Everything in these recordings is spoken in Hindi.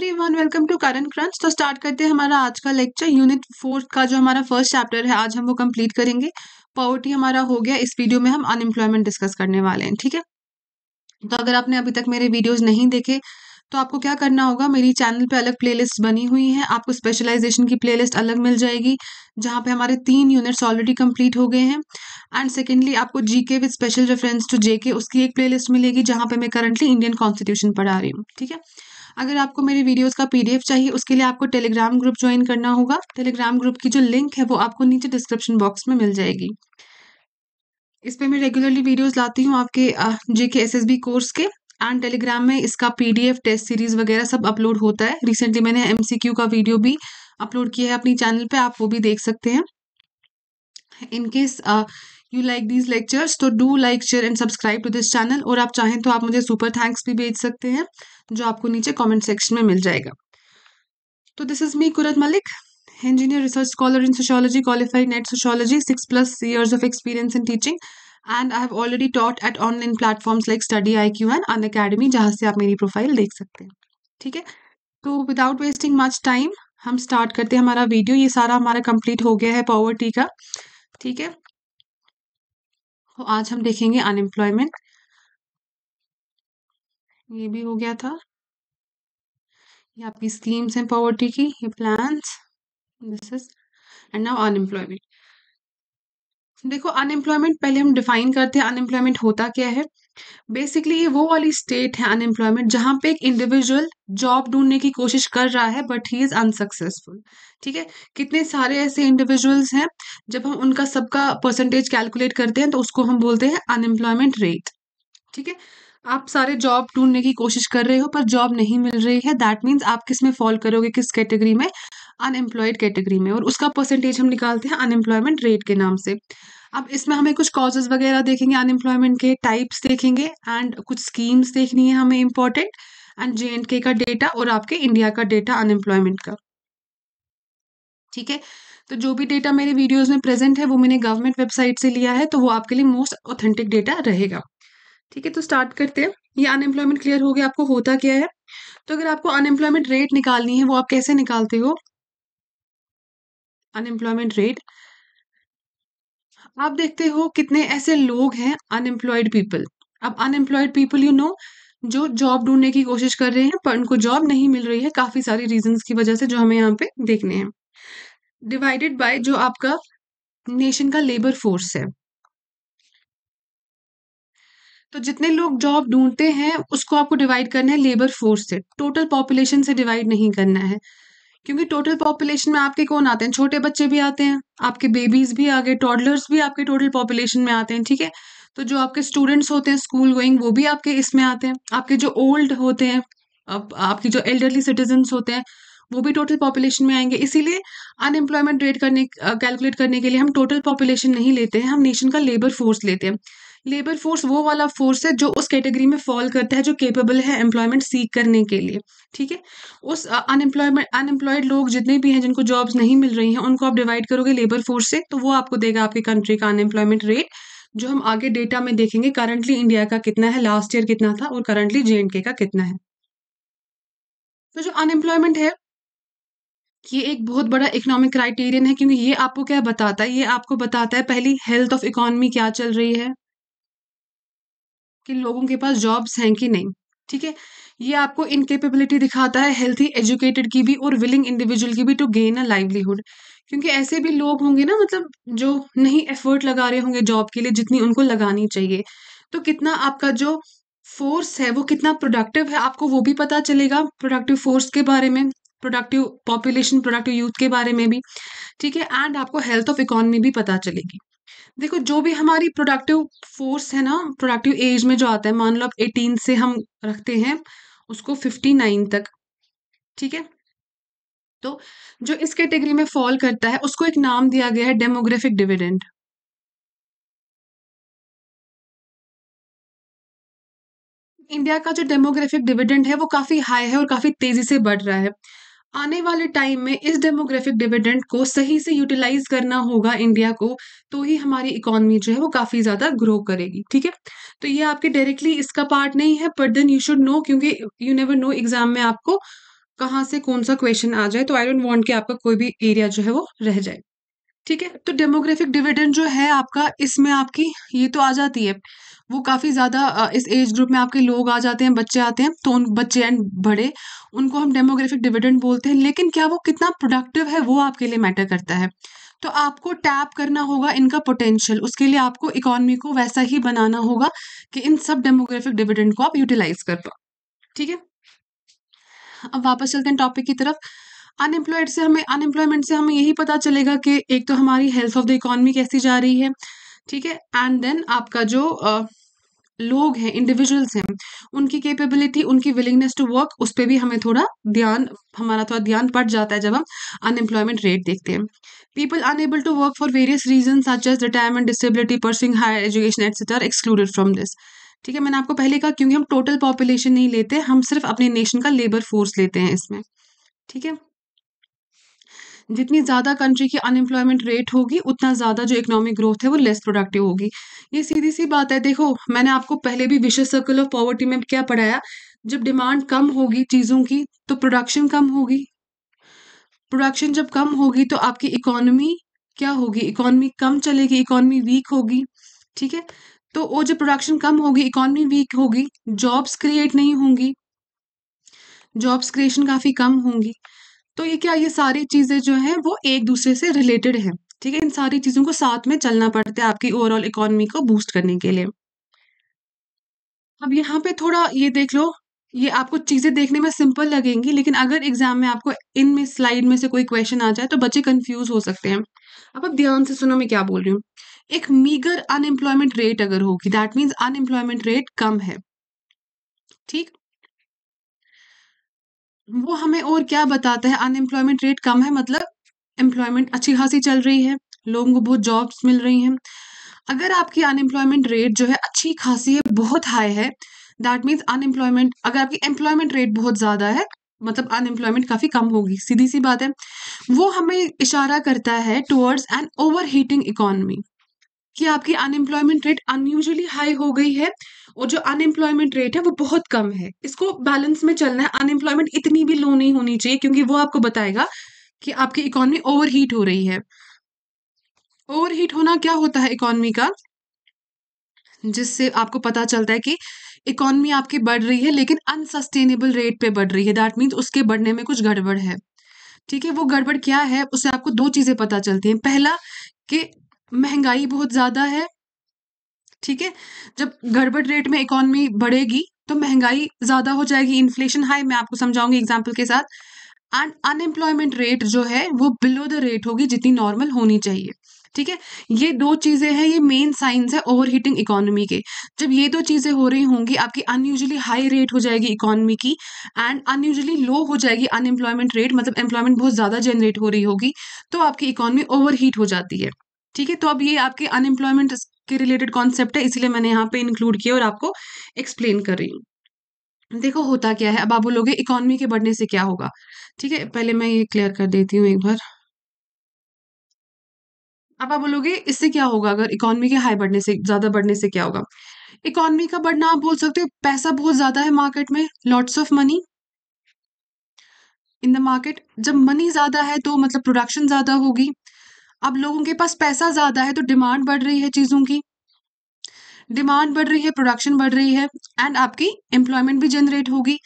one welcome to Current Crunch तो स्टार्ट करते हैं हमारा आज का लेक्चर यूनिट फोर्थ का जो हमारा फर्स्ट चैप्टर है आज हम वो कंप्लीट करेंगे पॉवर्टी हमारा हो गया इस वीडियो में हम अनएम्प्लॉयमेंट डिस्कस करने वाले हैं ठीक है तो अगर आपने अभी तक मेरे वीडियोज नहीं देखे तो आपको क्या करना होगा मेरी चैनल पे अलग प्लेलिस्ट बनी हुई है आपको स्पेशलाइजेशन की प्लेलिस्ट अलग मिल जाएगी जहाँ पे हमारे तीन यूनिट्स ऑलरेडी कंप्लीट हो गए हैं एंड सेकेंडली आपको GK with special reference to JK उसकी एक प्लेलिस्ट मिलेगी जहाँ पे मैं करंटली इंडियन कॉन्स्टिट्यूशन पढ़ा रही हूँ ठीक है अगर आपको मेरी वीडियोज़ का पी चाहिए उसके लिए आपको टेलीग्राम ग्रुप ज्वाइन करना होगा टेलीग्राम ग्रुप की जो लिंक है वो आपको नीचे डिस्क्रिप्शन बॉक्स में मिल जाएगी इस पर मैं रेगुलरली वीडियोज लाती हूँ आपके जेके एस एस कोर्स के एंड टेलीग्राम में इसका पीडीएफ टेस्ट सीरीज वगैरह सब अपलोड होता है रिसेंटली मैंने एमसीक्यू का वीडियो भी अपलोड किया है अपनी चैनल पे आप वो भी देख सकते हैं in case you like these lectures तो do like share and subscribe to this channel और आप चाहें तो आप मुझे सुपर थैंक्स भी भेज सकते हैं जो आपको नीचे कॉमेंट सेक्शन में मिल जाएगा तो this is me Qurat Malik engineer research scholar in sociology qualified NET sociology six plus years of experience in teaching and I have already taught at online platforms like Study I Q and Unacademy जहाँ से आप मेरी प्रोफाइल देख सकते हैं ठीक है तो विदाउट वेस्टिंग मच टाइम हम स्टार्ट करते हैं हमारा वीडियो ये सारा हमारा कंप्लीट हो गया है पॉवर्टी का ठीक है तो आज हम देखेंगे अनएम्प्लॉयमेंट ये भी हो गया था ये आपकी स्कीम्स हैं पॉवर्टी की ये plans this is and now unemployment देखो अनएम्प्लॉयमेंट पहले हम डिफाइन करते हैं अनएम्प्लॉयमेंट होता क्या है बेसिकली ये वो वाली स्टेट है अनएम्प्लॉयमेंट जहाँ पे एक इंडिविजुअल जॉब ढूंढने की कोशिश कर रहा है बट ही इज़ अनसक्सेसफुल ठीक है कितने सारे ऐसे इंडिविजुअल्स हैं जब हम उनका सबका परसेंटेज कैलकुलेट करते हैं तो उसको हम बोलते हैं अनएम्प्लॉयमेंट रेट ठीक है आप सारे जॉब ढूंढने की कोशिश कर रहे हो पर जॉब नहीं मिल रही है दैट मीन्स आप किस में फॉल करोगे किस कैटेगरी में अनएम्प्लॉयड कैटेगरी में और उसका परसेंटेज हम निकालते हैं अनएम्प्लॉयमेंट रेट के नाम से अब इसमें हमें कुछ कॉजेज वगैरह देखेंगे अनएम्प्लॉयमेंट के टाइप्स देखेंगे एंड कुछ स्कीम्स देखनी है हमें इम्पोर्टेंट एंड जे एंड के का डेटा और आपके इंडिया का डेटा अनएम्प्लॉयमेंट का ठीक है तो जो भी डेटा मेरे वीडियोस में प्रेजेंट है वो मैंने गवर्नमेंट वेबसाइट से लिया है तो वो आपके लिए मोस्ट ऑथेंटिक डेटा रहेगा ठीक है तो स्टार्ट करते हैं ये अनएम्प्लॉयमेंट क्लियर हो गया आपको होता क्या है तो अगर आपको अनएम्प्लॉयमेंट रेट निकालनी है वो आप कैसे निकालते हो अनएम्प्लॉयमेंट रेट आप देखते हो कितने ऐसे लोग हैं अनएम्प्लॉयड पीपल अब अनएम्प्लॉयड पीपल यू नो जो जॉब ढूंढने की कोशिश कर रहे हैं पर उनको जॉब नहीं मिल रही है काफ़ी सारी रीजन की वजह से जो हमें यहाँ पे देखने हैं डिवाइडेड बाय जो आपका नेशन का लेबर फोर्स है तो जितने लोग जॉब ढूंढते हैं उसको आपको डिवाइड करना है लेबर फोर्स से टोटल पॉपुलेशन से डिवाइड नहीं करना है क्योंकि टोटल पॉपुलेशन में आपके कौन आते हैं छोटे बच्चे भी आते हैं आपके बेबीज भी आ गए टॉडलर्स भी आपके टोटल पॉपुलेशन में आते हैं ठीक है तो जो आपके स्टूडेंट्स होते हैं स्कूल गोइंग वो भी आपके इसमें आते हैं आपके जो ओल्ड होते हैं आप, आपके जो एल्डरली सिटीजन्स होते हैं वो भी टोटल पॉपुलेशन में आएंगे इसीलिए अनएम्प्लॉयमेंट रेट करने कैलकुलेट uh, करने के लिए हम टोटल पॉपुलेशन नहीं लेते हैं हम नेशन का लेबर फोर्स लेते हैं लेबर फोर्स वो वाला फोर्स है जो उस कैटेगरी में फॉल करता है जो केपेबल है एम्प्लॉयमेंट सीख करने के लिए ठीक है उस अनएम्प्लॉयमेंट अनएम्प्लॉयड लोग जितने भी हैं जिनको जॉब्स नहीं मिल रही हैं उनको आप डिवाइड करोगे लेबर फोर्स से तो वो आपको देगा आपके कंट्री का अनएम्प्लॉयमेंट रेट जो हम आगे डेटा में देखेंगे करंटली इंडिया का कितना है लास्ट ईयर कितना था और करंटली जे का कितना है तो जो अनएम्प्लॉयमेंट है ये एक बहुत बड़ा इकोनॉमिक क्राइटेरियन है क्योंकि ये आपको क्या बताता है ये आपको बताता है पहली हेल्थ ऑफ इकोनॉमी क्या चल रही है कि लोगों के पास जॉब्स हैं कि नहीं ठीक है ये आपको इनकेपेबिलिटी दिखाता है हेल्थी एजुकेटेड की भी और विलिंग इंडिविजुअल की भी टू गेन अ लाइवलीहुड क्योंकि ऐसे भी लोग होंगे ना मतलब जो नहीं एफर्ट लगा रहे होंगे जॉब के लिए जितनी उनको लगानी चाहिए तो कितना आपका जो फोर्स है वो कितना प्रोडक्टिव है आपको वो भी पता चलेगा प्रोडक्टिव फोर्स के बारे में प्रोडक्टिव पॉपुलेशन प्रोडक्टिव यूथ के बारे में भी ठीक है एंड आपको हेल्थ ऑफ इकोनॉमी भी पता चलेगी देखो जो भी हमारी प्रोडक्टिव फोर्स है ना प्रोडक्टिव एज में जो आता है मान लो आप एटीन से हम रखते हैं उसको फिफ्टी नाइन तक ठीक है तो जो इस कैटेगरी में फॉल करता है उसको एक नाम दिया गया है डेमोग्राफिक डिविडेंड इंडिया का जो डेमोग्राफिक डिविडेंड है वो काफ़ी हाई है और काफ़ी तेज़ी से बढ़ रहा है आने वाले टाइम में इस डेमोग्राफिक डिविडेंड को सही से यूटिलाइज करना होगा इंडिया को तो ही हमारी इकोनॉमी जो है वो काफ़ी ज़्यादा ग्रो करेगी ठीक है तो ये आपके डायरेक्टली इसका पार्ट नहीं है but then you should know क्योंकि यू नेवर नो एग्जाम में आपको कहाँ से कौन सा क्वेश्चन आ जाए तो आई डोंट वॉन्ट कि आपका कोई भी एरिया जो है वो रह जाए ठीक है तो डेमोग्राफिक डिविडेंड जो है आपका इसमें आपकी ये तो आ जाती है वो काफ़ी ज़्यादा इस एज ग्रुप में आपके लोग आ जाते हैं बच्चे आते हैं तो उन बच्चे एंड बड़े उनको हम डेमोग्राफिक डिविडेंड बोलते हैं लेकिन क्या वो कितना प्रोडक्टिव है वो आपके लिए मैटर करता है तो आपको टैप करना होगा इनका पोटेंशियल उसके लिए आपको इकोनॉमी को वैसा ही बनाना होगा कि इन सब डेमोग्राफिक डिविडेंड को आप यूटिलाइज कर पाओ ठीक है अब वापस चलते हैं टॉपिक की तरफ अनएम्प्लॉयड से हमें अनएम्प्लॉयमेंट से हमें यही पता चलेगा कि एक तो हमारी हेल्थ ऑफ द इकोनॉमी कैसी जा रही है ठीक है एंड देन आपका जो लोग हैं इंडिविजुअल्स हैं उनकी कैपेबिलिटी उनकी विलिंगनेस टू वर्क उस पर भी हमें थोड़ा ध्यान हमारा थोड़ा ध्यान पड़ जाता है जब हम अनएम्प्लॉयमेंट रेट देखते हैं people unable to work for various reason such as retirement disability pursuing higher education etcetera excluded from this ठीक है मैंने आपको पहले कहा क्योंकि हम टोटल पॉपुलेशन नहीं लेते हम सिर्फ अपने नेशन का लेबर फोर्स लेते हैं इसमें ठीक है जितनी ज़्यादा कंट्री की अनएम्प्लॉयमेंट रेट होगी उतना ज़्यादा जो इकोनॉमिक ग्रोथ है वो लेस प्रोडक्टिव होगी ये सीधी सी बात है देखो मैंने आपको पहले भी विशेष सर्कल ऑफ पॉवर्टी में क्या पढ़ाया जब डिमांड कम होगी चीज़ों की तो प्रोडक्शन कम होगी प्रोडक्शन जब कम होगी तो आपकी इकोनॉमी क्या होगी इकोनॉमी कम चलेगी इकोनॉमी वीक होगी ठीक है तो वो जब प्रोडक्शन कम होगी इकोनॉमी वीक होगी जॉब्स क्रिएट नहीं होंगी जॉब्स क्रिएशन काफ़ी कम होंगी तो ये क्या ये सारी चीज़ें जो है वो एक दूसरे से रिलेटेड है ठीक है इन सारी चीज़ों को साथ में चलना पड़ता है आपकी ओवरऑल इकोनॉमी को बूस्ट करने के लिए अब यहाँ पे थोड़ा ये देख लो ये आपको चीज़ें देखने में सिंपल लगेंगी लेकिन अगर एग्जाम में आपको इनमें स्लाइड में से कोई क्वेश्चन आ जाए तो बच्चे कंफ्यूज हो सकते हैं अब आप ध्यान से सुनो मैं क्या बोल रही हूँ एक मीगर अनएम्प्लॉयमेंट रेट अगर होगी दैट मीन्स अनएम्प्लॉयमेंट रेट कम है ठीक वो हमें और क्या बताता है अनएम्प्लॉयमेंट रेट कम है मतलब एम्प्लॉयमेंट अच्छी खासी चल रही है लोगों को बहुत जॉब्स मिल रही हैं अगर आपकी अनएम्प्लॉयमेंट रेट जो है अच्छी खासी है बहुत हाई है दैट मीन्स अनएम्प्लॉयमेंट अगर आपकी एम्प्लॉयमेंट रेट बहुत ज़्यादा है मतलब अनएम्प्लॉयमेंट काफ़ी कम होगी सीधी सी बात है वो हमें इशारा करता है towards an over heating economy कि आपकी अनएम्प्लॉयमेंट रेट अनयूजली हाई हो गई है और जो अनएम्प्लॉयमेंट रेट है वो बहुत कम है इसको बैलेंस में चलना है अनएम्प्लॉयमेंट इतनी भी लो नहीं होनी चाहिए क्योंकि वो आपको बताएगा कि आपकी इकोनॉमी ओवर हीट हो रही है ओवर हीट होना क्या होता है इकोनॉमी का जिससे आपको पता चलता है कि इकोनॉमी आपकी बढ़ रही है लेकिन अनसस्टेनेबल रेट पे बढ़ रही है दैट मीन्स उसके बढ़ने में कुछ गड़बड़ है ठीक है वो गड़बड़ क्या है उससे आपको दो चीज़ें पता चलती हैं पहला कि महंगाई बहुत ज़्यादा है ठीक है जब गड़बड़ रेट में इकोनॉमी बढ़ेगी तो महंगाई ज़्यादा हो जाएगी इन्फ्लेशन हाई मैं आपको समझाऊंगी एग्जाम्पल के साथ एंड अनएम्प्लॉयमेंट रेट जो है वो बिलो द रेट होगी जितनी नॉर्मल होनी चाहिए ठीक है ये दो चीज़ें हैं ये मेन साइंस है ओवर हीटिंग इकोनॉमी के जब ये दो चीज़ें हो रही होंगी आपकी अनयूजली हाई रेट हो जाएगी इकोनॉमी की एंड अनयूजली लो हो जाएगी अनएम्प्लॉयमेंट रेट मतलब एम्प्लॉयमेंट बहुत ज़्यादा जनरेट हो रही होगी तो आपकी इकोनॉमी ओवर हीट हो जाती है ठीक है तो अब ये आपके अनएम्प्लॉयमेंट के रिलेटेड कॉन्सेप्ट है इसलिए मैंने यहाँ पे इंक्लूड किया और आपको एक्सप्लेन कर रही हूँ देखो होता क्या है अब आप बोलोगे इकोनॉमी के बढ़ने से क्या होगा ठीक है पहले मैं ये क्लियर कर देती हूँ एक बार अब आप बोलोगे इससे क्या होगा अगर इकोनॉमी के हाई बढ़ने से ज़्यादा बढ़ने से क्या होगा इकोनॉमी का बढ़ना आप बोल सकते हो पैसा बहुत ज़्यादा है मार्केट में lots of money in the market जब मनी ज़्यादा है तो मतलब प्रोडक्शन ज़्यादा होगी अब लोगों के पास पैसा ज़्यादा है तो डिमांड बढ़ रही है चीज़ों की डिमांड बढ़ रही है प्रोडक्शन बढ़ रही है एंड आपकी एम्प्लॉयमेंट भी जनरेट होगी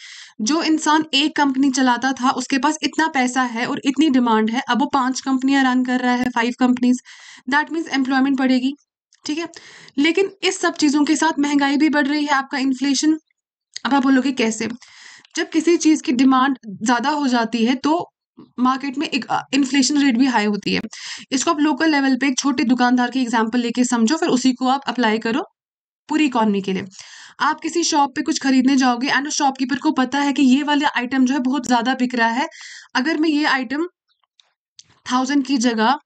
जो इंसान एक कंपनी चलाता था उसके पास इतना पैसा है और इतनी डिमांड है अब वो पांच कंपनियां रन कर रहा है five companies that means employment बढ़ेगी ठीक है लेकिन इस सब चीज़ों के साथ महंगाई भी बढ़ रही है आपका इन्फ्लेशन अब आप बोलोगे कैसे जब किसी चीज़ की डिमांड ज़्यादा हो जाती है तो मार्केट में एक इन्फ्लेशन रेट भी हाई होती है इसको आप लोकल लेवल पे एक छोटे दुकानदार की एग्जाम्पल लेके समझो फिर उसी को आप अप्लाई करो पूरी इकॉनमी के लिए आप किसी शॉप पे कुछ खरीदने जाओगे एंड उस शॉपकीपर को पता है कि ये वाला आइटम जो है बहुत ज़्यादा बिक रहा है अगर मैं ये आइटम थाउजेंड की जगह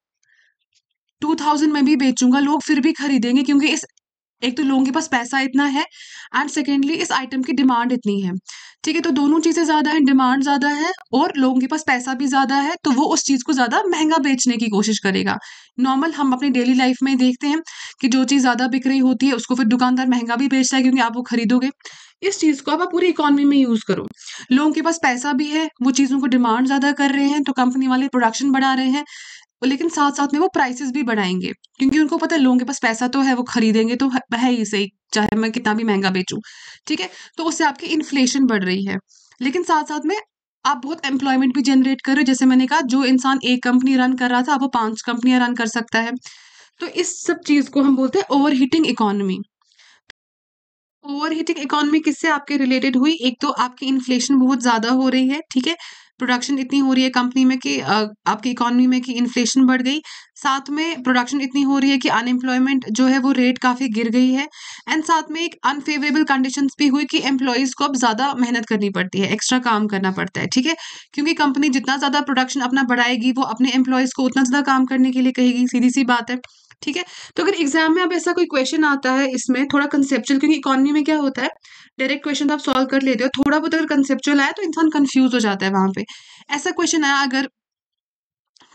टू थाउजेंड में भी बेचूंगा लोग फिर भी खरीदेंगे क्योंकि इस एक तो लोगों के पास पैसा इतना है एंड सेकेंडली इस आइटम की डिमांड इतनी है ठीक है तो दोनों चीज़ें ज़्यादा है डिमांड ज़्यादा है और लोगों के पास पैसा भी ज़्यादा है तो वो उस चीज़ को ज़्यादा महंगा बेचने की कोशिश करेगा नॉर्मल हम अपनी डेली लाइफ में देखते हैं कि जो चीज़ ज़्यादा बिक रही होती है उसको फिर दुकानदार महंगा भी बेचता है क्योंकि आप वो खरीदोगे इस चीज़ को आप पूरी इकोनॉमी में यूज़ करो लोगों के पास पैसा भी है वो चीज़ों को डिमांड ज़्यादा कर रहे हैं तो कंपनी वाले प्रोडक्शन बढ़ा रहे हैं लेकिन साथ साथ में वो प्राइसेस भी बढ़ाएंगे क्योंकि उनको पता है लोगों के पास पैसा तो है वो खरीदेंगे तो है ही सही चाहे मैं कितना भी महंगा बेचूं ठीक है तो उससे आपकी इन्फ्लेशन बढ़ रही है लेकिन साथ साथ में आप बहुत एम्प्लॉयमेंट भी जनरेट कर रहे हो जैसे मैंने कहा जो इंसान एक कंपनी रन कर रहा था वो पांच कंपनियां रन कर सकता है तो इस सब चीज को हम बोलते हैं over heating economy over heating economy किससे आपके रिलेटेड हुई एक तो आपकी इन्फ्लेशन बहुत ज्यादा हो रही है ठीक है प्रोडक्शन इतनी हो रही है कंपनी में कि आपकी इकोनॉमी में कि इन्फ्लेशन बढ़ गई साथ में प्रोडक्शन इतनी हो रही है कि अनएम्प्लॉयमेंट जो है वो रेट काफ़ी गिर गई है एंड साथ में एक अनफेवरेबल कंडीशन भी हुई कि एम्प्लॉयज़ को अब ज़्यादा मेहनत करनी पड़ती है एक्स्ट्रा काम करना पड़ता है ठीक है क्योंकि कंपनी जितना ज़्यादा प्रोडक्शन अपना बढ़ाएगी वो अपने एम्प्लॉयज़ को उतना ज़्यादा काम करने के लिए कहेगी सीधी सी बात है ठीक है तो अगर एग्जाम में आप ऐसा कोई क्वेश्चन आता है इसमें थोड़ा कंसेप्चुअल क्योंकि इकोनॉमी में क्या होता है डायरेक्ट क्वेश्चन तो आप सॉल्व कर लेते हो थोड़ा बहुत अगर कंसेप्चुअल आया तो इंसान कन्फ्यूज हो जाता है वहां पे ऐसा क्वेश्चन आया अगर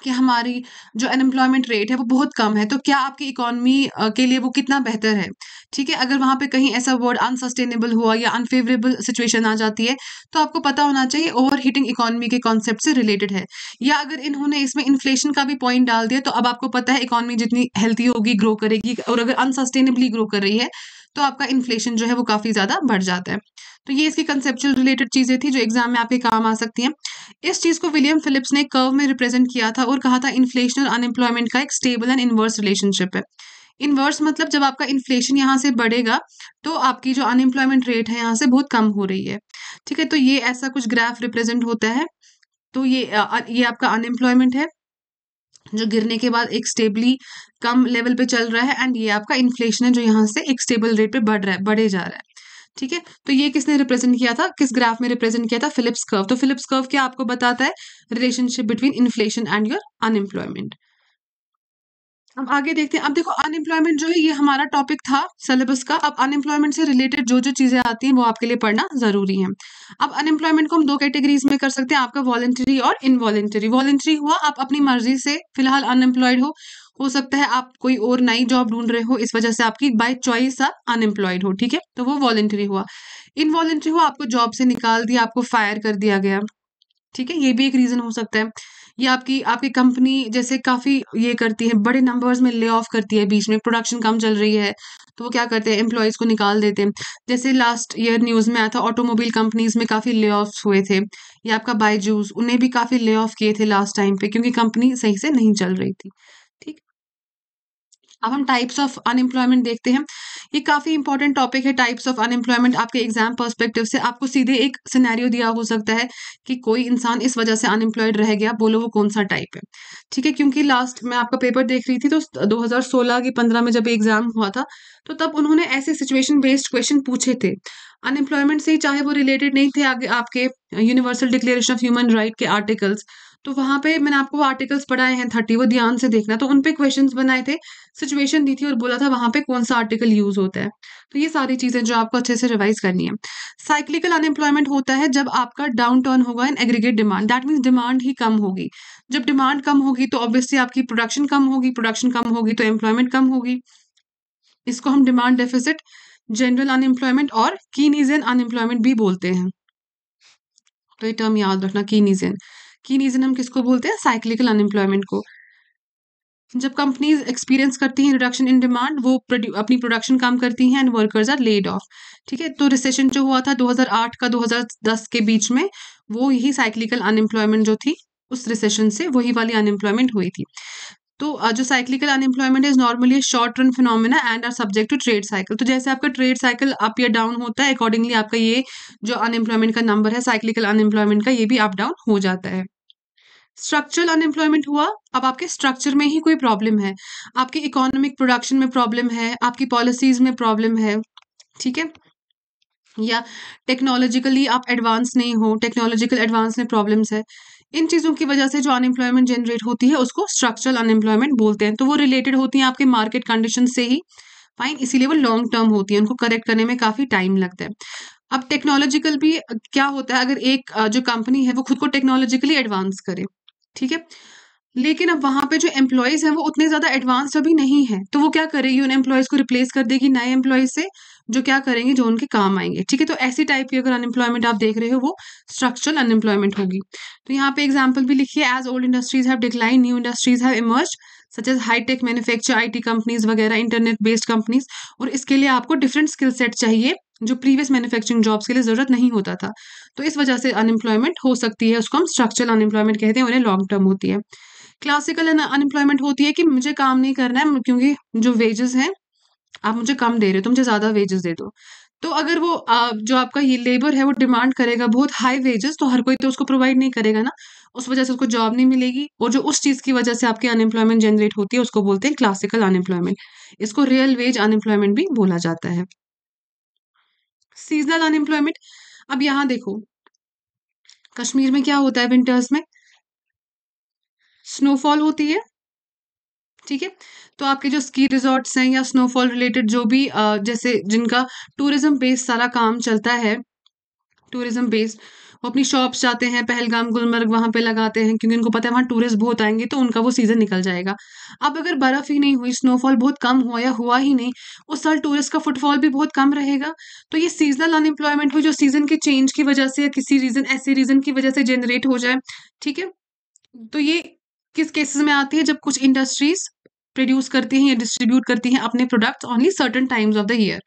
कि हमारी जो अनएम्प्लॉयमेंट रेट है वो बहुत कम है तो क्या आपकी इकोनॉमी के लिए वो कितना बेहतर है ठीक है अगर वहाँ पे कहीं ऐसा वर्ड अनसस्टेनेबल हुआ या अनफेवरेबल सिचुएशन आ जाती है तो आपको पता होना चाहिए ओवर हीटिंग इकॉनमी के कॉन्सेप्ट से रिलेटेड है या अगर इन्होंने इसमें इन्फ्लेशन का भी पॉइंट डाल दिया तो अब आपको पता है इकोनॉमी जितनी हेल्थी होगी ग्रो करेगी और अगर अनसस्टेनेबली ग्रो कर रही है तो आपका इन्फ्लेशन जो है वो काफ़ी ज़्यादा बढ़ जाता है तो ये इसकी कंसेप्चुअल रिलेटेड चीज़ें थी जो एग्जाम में आपके काम आ सकती हैं इस चीज़ को विलियम फिलिप्स ने कर्व में रिप्रेजेंट किया था और कहा था इन्फ्लेशन और अनएम्प्लॉयमेंट का एक स्टेबल एंड इन्वर्स रिलेशनशिप है इनवर्स मतलब जब आपका इन्फ्लेशन यहाँ से बढ़ेगा तो आपकी जो अनएम्प्लॉयमेंट रेट है यहाँ से बहुत कम हो रही है ठीक है तो ये ऐसा कुछ ग्राफ रिप्रेजेंट होता है तो ये ये आपका अनएम्प्लॉयमेंट है जो गिरने के बाद एक स्टेबली कम लेवल पे चल रहा है एंड ये आपका इन्फ्लेशन है जो यहाँ से एक स्टेबल रेट पे बढ़ रहा है बढ़े जा रहा है ठीक है तो ये किसने रिप्रेजेंट किया था किस ग्राफ में रिप्रेजेंट किया था फिलिप्स कर्व तो फिलिप्स कर्व क्या आपको बताता है relationship between inflation and your unemployment हम आगे देखते हैं अब देखो अनएम्प्लॉयमेंट जो है ये हमारा टॉपिक था सिलेबस का अब अनएम्प्लॉयमेंट से रिलेटेड जो जो चीजें आती हैं वो आपके लिए पढ़ना जरूरी है अब अनएम्प्लॉयमेंट को हम दो कैटेगरीज में कर सकते हैं आपका वॉलेंटरी और इनवॉलेंटरी वॉलेंटरी हुआ आप अपनी मर्जी से फिलहाल अनएम्प्लॉयड हो हो सकता है आप कोई और नई जॉब ढूंढ रहे हो इस वजह से आपकी बाय चॉइस आप अनएम्प्लॉयड हो ठीक है तो वो वॉलेंटरी हुआ इनवॉलेंटरी हुआ आपको जॉब से निकाल दिया आपको फायर कर दिया गया ठीक है ये भी एक रीजन हो सकता है या आपकी आपकी कंपनी जैसे काफ़ी ये करती है बड़े नंबर्स में ले ऑफ करती है बीच में प्रोडक्शन कम चल रही है तो वो क्या करते हैं एम्प्लॉयज़ को निकाल देते हैं जैसे लास्ट ईयर न्यूज़ में आया था ऑटोमोबाइल कंपनीज में काफ़ी ले ऑफ हुए थे या आपका बायजूस उन्हें भी काफ़ी ले ऑफ किए थे लास्ट टाइम पे क्योंकि कंपनी सही से नहीं चल रही थी ठीक अब हम टाइप्स ऑफ अनएम्प्लॉयमेंट देखते हैं ये काफ़ी इंपॉर्टेंट टॉपिक है टाइप्स ऑफ अनएम्प्लॉयमेंट आपके एग्जाम पर्सपेक्टिव से आपको सीधे एक सिनेरियो दिया हो सकता है कि कोई इंसान इस वजह से अनएम्प्लॉयड रह गया बोलो वो कौन सा टाइप है ठीक है क्योंकि लास्ट मैं आपका पेपर देख रही थी तो 2016 की पंद्रह में जब एग्जाम हुआ था तो तब उन्होंने ऐसे सिचुएशन बेस्ड क्वेश्चन पूछे थे अनएम्प्लॉयमेंट से ही चाहे वो रिलेटेड नहीं थे आगे आपके Universal Declaration of Human Right के आर्टिकल्स तो वहां पे मैंने आपको आर्टिकल्स पढ़ाए हैं थर्टी वो ध्यान से देखना तो उनपे क्वेश्चन बनाए थे सिचुएशन दी थी और बोला था वहां पे कौन सा आर्टिकल यूज होता है तो ये सारी चीज़ें जो आपको अच्छे से रिवाइज करनी है साइक्लिकल अनएम्प्लॉयमेंट होता है जब आपका डाउन टर्न होगा in aggregate demand that means demand ही कम होगी जब डिमांड कम होगी तो ऑब्वियसली आपकी प्रोडक्शन कम होगी प्रोडक्शन कम होगी तो एम्प्लॉयमेंट कम होगी इसको हम डिमांड डेफिसिट जनरल अनएम्प्लॉयमेंट और कीनीजियन अनएम्प्लॉयमेंट भी बोलते हैं तो ये टर्म याद रखना कीनीजियन की रीज़न हम किसको बोलते हैं साइक्लिकल अनएम्प्लॉयमेंट को जब कंपनीज एक्सपीरियंस करती हैं रिडक्शन इन डिमांड वो अपनी प्रोडक्शन कम करती हैं and workers are laid off ठीक है तो रिसेशन जो हुआ था 2008 का 2010 के बीच में वो यही साइक्लिकल अनएम्प्लॉयमेंट जो थी उस रिसेशन से वही वाली अनएम्प्लॉयमेंट हुई थी तो जो cyclical unemployment is normally short run phenomena and are subject to trade cycle तो जैसे आपका ट्रेड साइकिल अप या डाउन होता है अकॉर्डिंगली आपका ये जो अनएम्प्लॉयमेंट का नंबर है साइक्लिकल अनएम्प्लॉयमेंट का ये भी अप डाउन हो जाता है स्ट्रक्चरल अनएम्प्लॉयमेंट हुआ अब आपके स्ट्रक्चर में ही कोई प्रॉब्लम है आपके इकोनॉमिक प्रोडक्शन में प्रॉब्लम है आपकी पॉलिसीज में प्रॉब्लम है ठीक है या टेक्नोलॉजिकली आप एडवांस नहीं हो टेक्नोलॉजिकल एडवांस में प्रॉब्लम्स है इन चीज़ों की वजह से जो अनएम्प्लॉयमेंट जनरेट होती है उसको स्ट्रक्चरल अनएम्प्लॉयमेंट बोलते हैं तो वो रिलेटेड होती हैं आपके मार्केट कंडीशन से ही फाइन इसीलिए वो लॉन्ग टर्म होती है उनको करेक्ट करने में काफ़ी टाइम लगता है अब टेक्नोलॉजिकल भी क्या होता है अगर एक जो कंपनी है वो खुद को टेक्नोलॉजिकली एडवांस करे ठीक है लेकिन अब वहाँ पे जो एम्प्लॉयज़ हैं वो उतने ज़्यादा एडवांस अभी नहीं है तो वो क्या करेगी उन एम्प्लॉयज़ को रिप्लेस कर देगी नए एम्प्लॉयज़ से जो क्या करेंगे जो उनके काम आएंगे ठीक है तो ऐसी टाइप की अगर अनएम्प्लॉयमेंट आप देख रहे हो वो स्ट्रक्चरल अनएम्प्लॉयमेंट होगी तो यहाँ पे एग्जाम्पल भी लिखिए as old industries have decline new industries have emerge such as high tech I T companies वगैरह इंटरनेट बेस्ड कंपनीज और इसके लिए आपको डिफरेंट स्किल सेट चाहिए जो प्रीवियस मैन्युफैक्चरिंग जॉब्स के लिए ज़रूरत नहीं होता था तो इस वजह से अनएम्प्लॉयमेंट हो सकती है उसको हम स्ट्रक्चरल अनएम्प्लॉयमेंट कहते हैं उन्हें लॉन्ग टर्म होती है क्लासिकल अनएम्प्लॉयमेंट होती है कि मुझे काम नहीं करना है क्योंकि जो वेजेस हैं आप मुझे कम दे रहे हो तो मुझे ज़्यादा वेजेस दे दो तो अगर वो जो आपका ये लेबर है वो डिमांड करेगा बहुत हाई वेजेस तो हर कोई तो उसको प्रोवाइड नहीं करेगा ना उस वजह से उसको जॉब नहीं मिलेगी और जो उस चीज़ की वजह से आपकी अनएम्प्लॉयमेंट जनरेट होती है उसको बोलते हैं क्लासिकल अनएम्प्लॉयमेंट इसको रियल वेज अनएम्प्लॉयमेंट भी बोला जाता है सीजनल अनएम्प्लॉयमेंट अब यहां देखो कश्मीर में क्या होता है विंटर्स में स्नोफॉल होती है ठीक है तो आपके जो स्की रिजॉर्ट्स हैं या स्नोफॉल रिलेटेड जो भी जैसे जिनका टूरिज्म बेस्ड सारा काम चलता है टूरिज्म बेस्ड वो अपनी शॉप्स जाते हैं पहलगाम गुलमर्ग वहाँ पे लगाते हैं क्योंकि उनको पता है वहाँ टूरिस्ट बहुत आएंगे तो उनका वो सीज़न निकल जाएगा अब अगर बर्फ़ ही नहीं हुई स्नोफॉल बहुत कम हुआ या हुआ ही नहीं उस साल टूरिस्ट का फुटफॉल भी बहुत कम रहेगा तो ये सीजनल अनएम्प्लॉयमेंट भी जो सीज़न के चेंज की वजह से या किसी रीज़न ऐसे रीज़न की वजह से जनरेट हो जाए ठीक है तो ये किस केसेस में आती है जब कुछ इंडस्ट्रीज प्रोड्यूस करती हैं या डिस्ट्रीब्यूट करती हैं अपने products only certain times of the year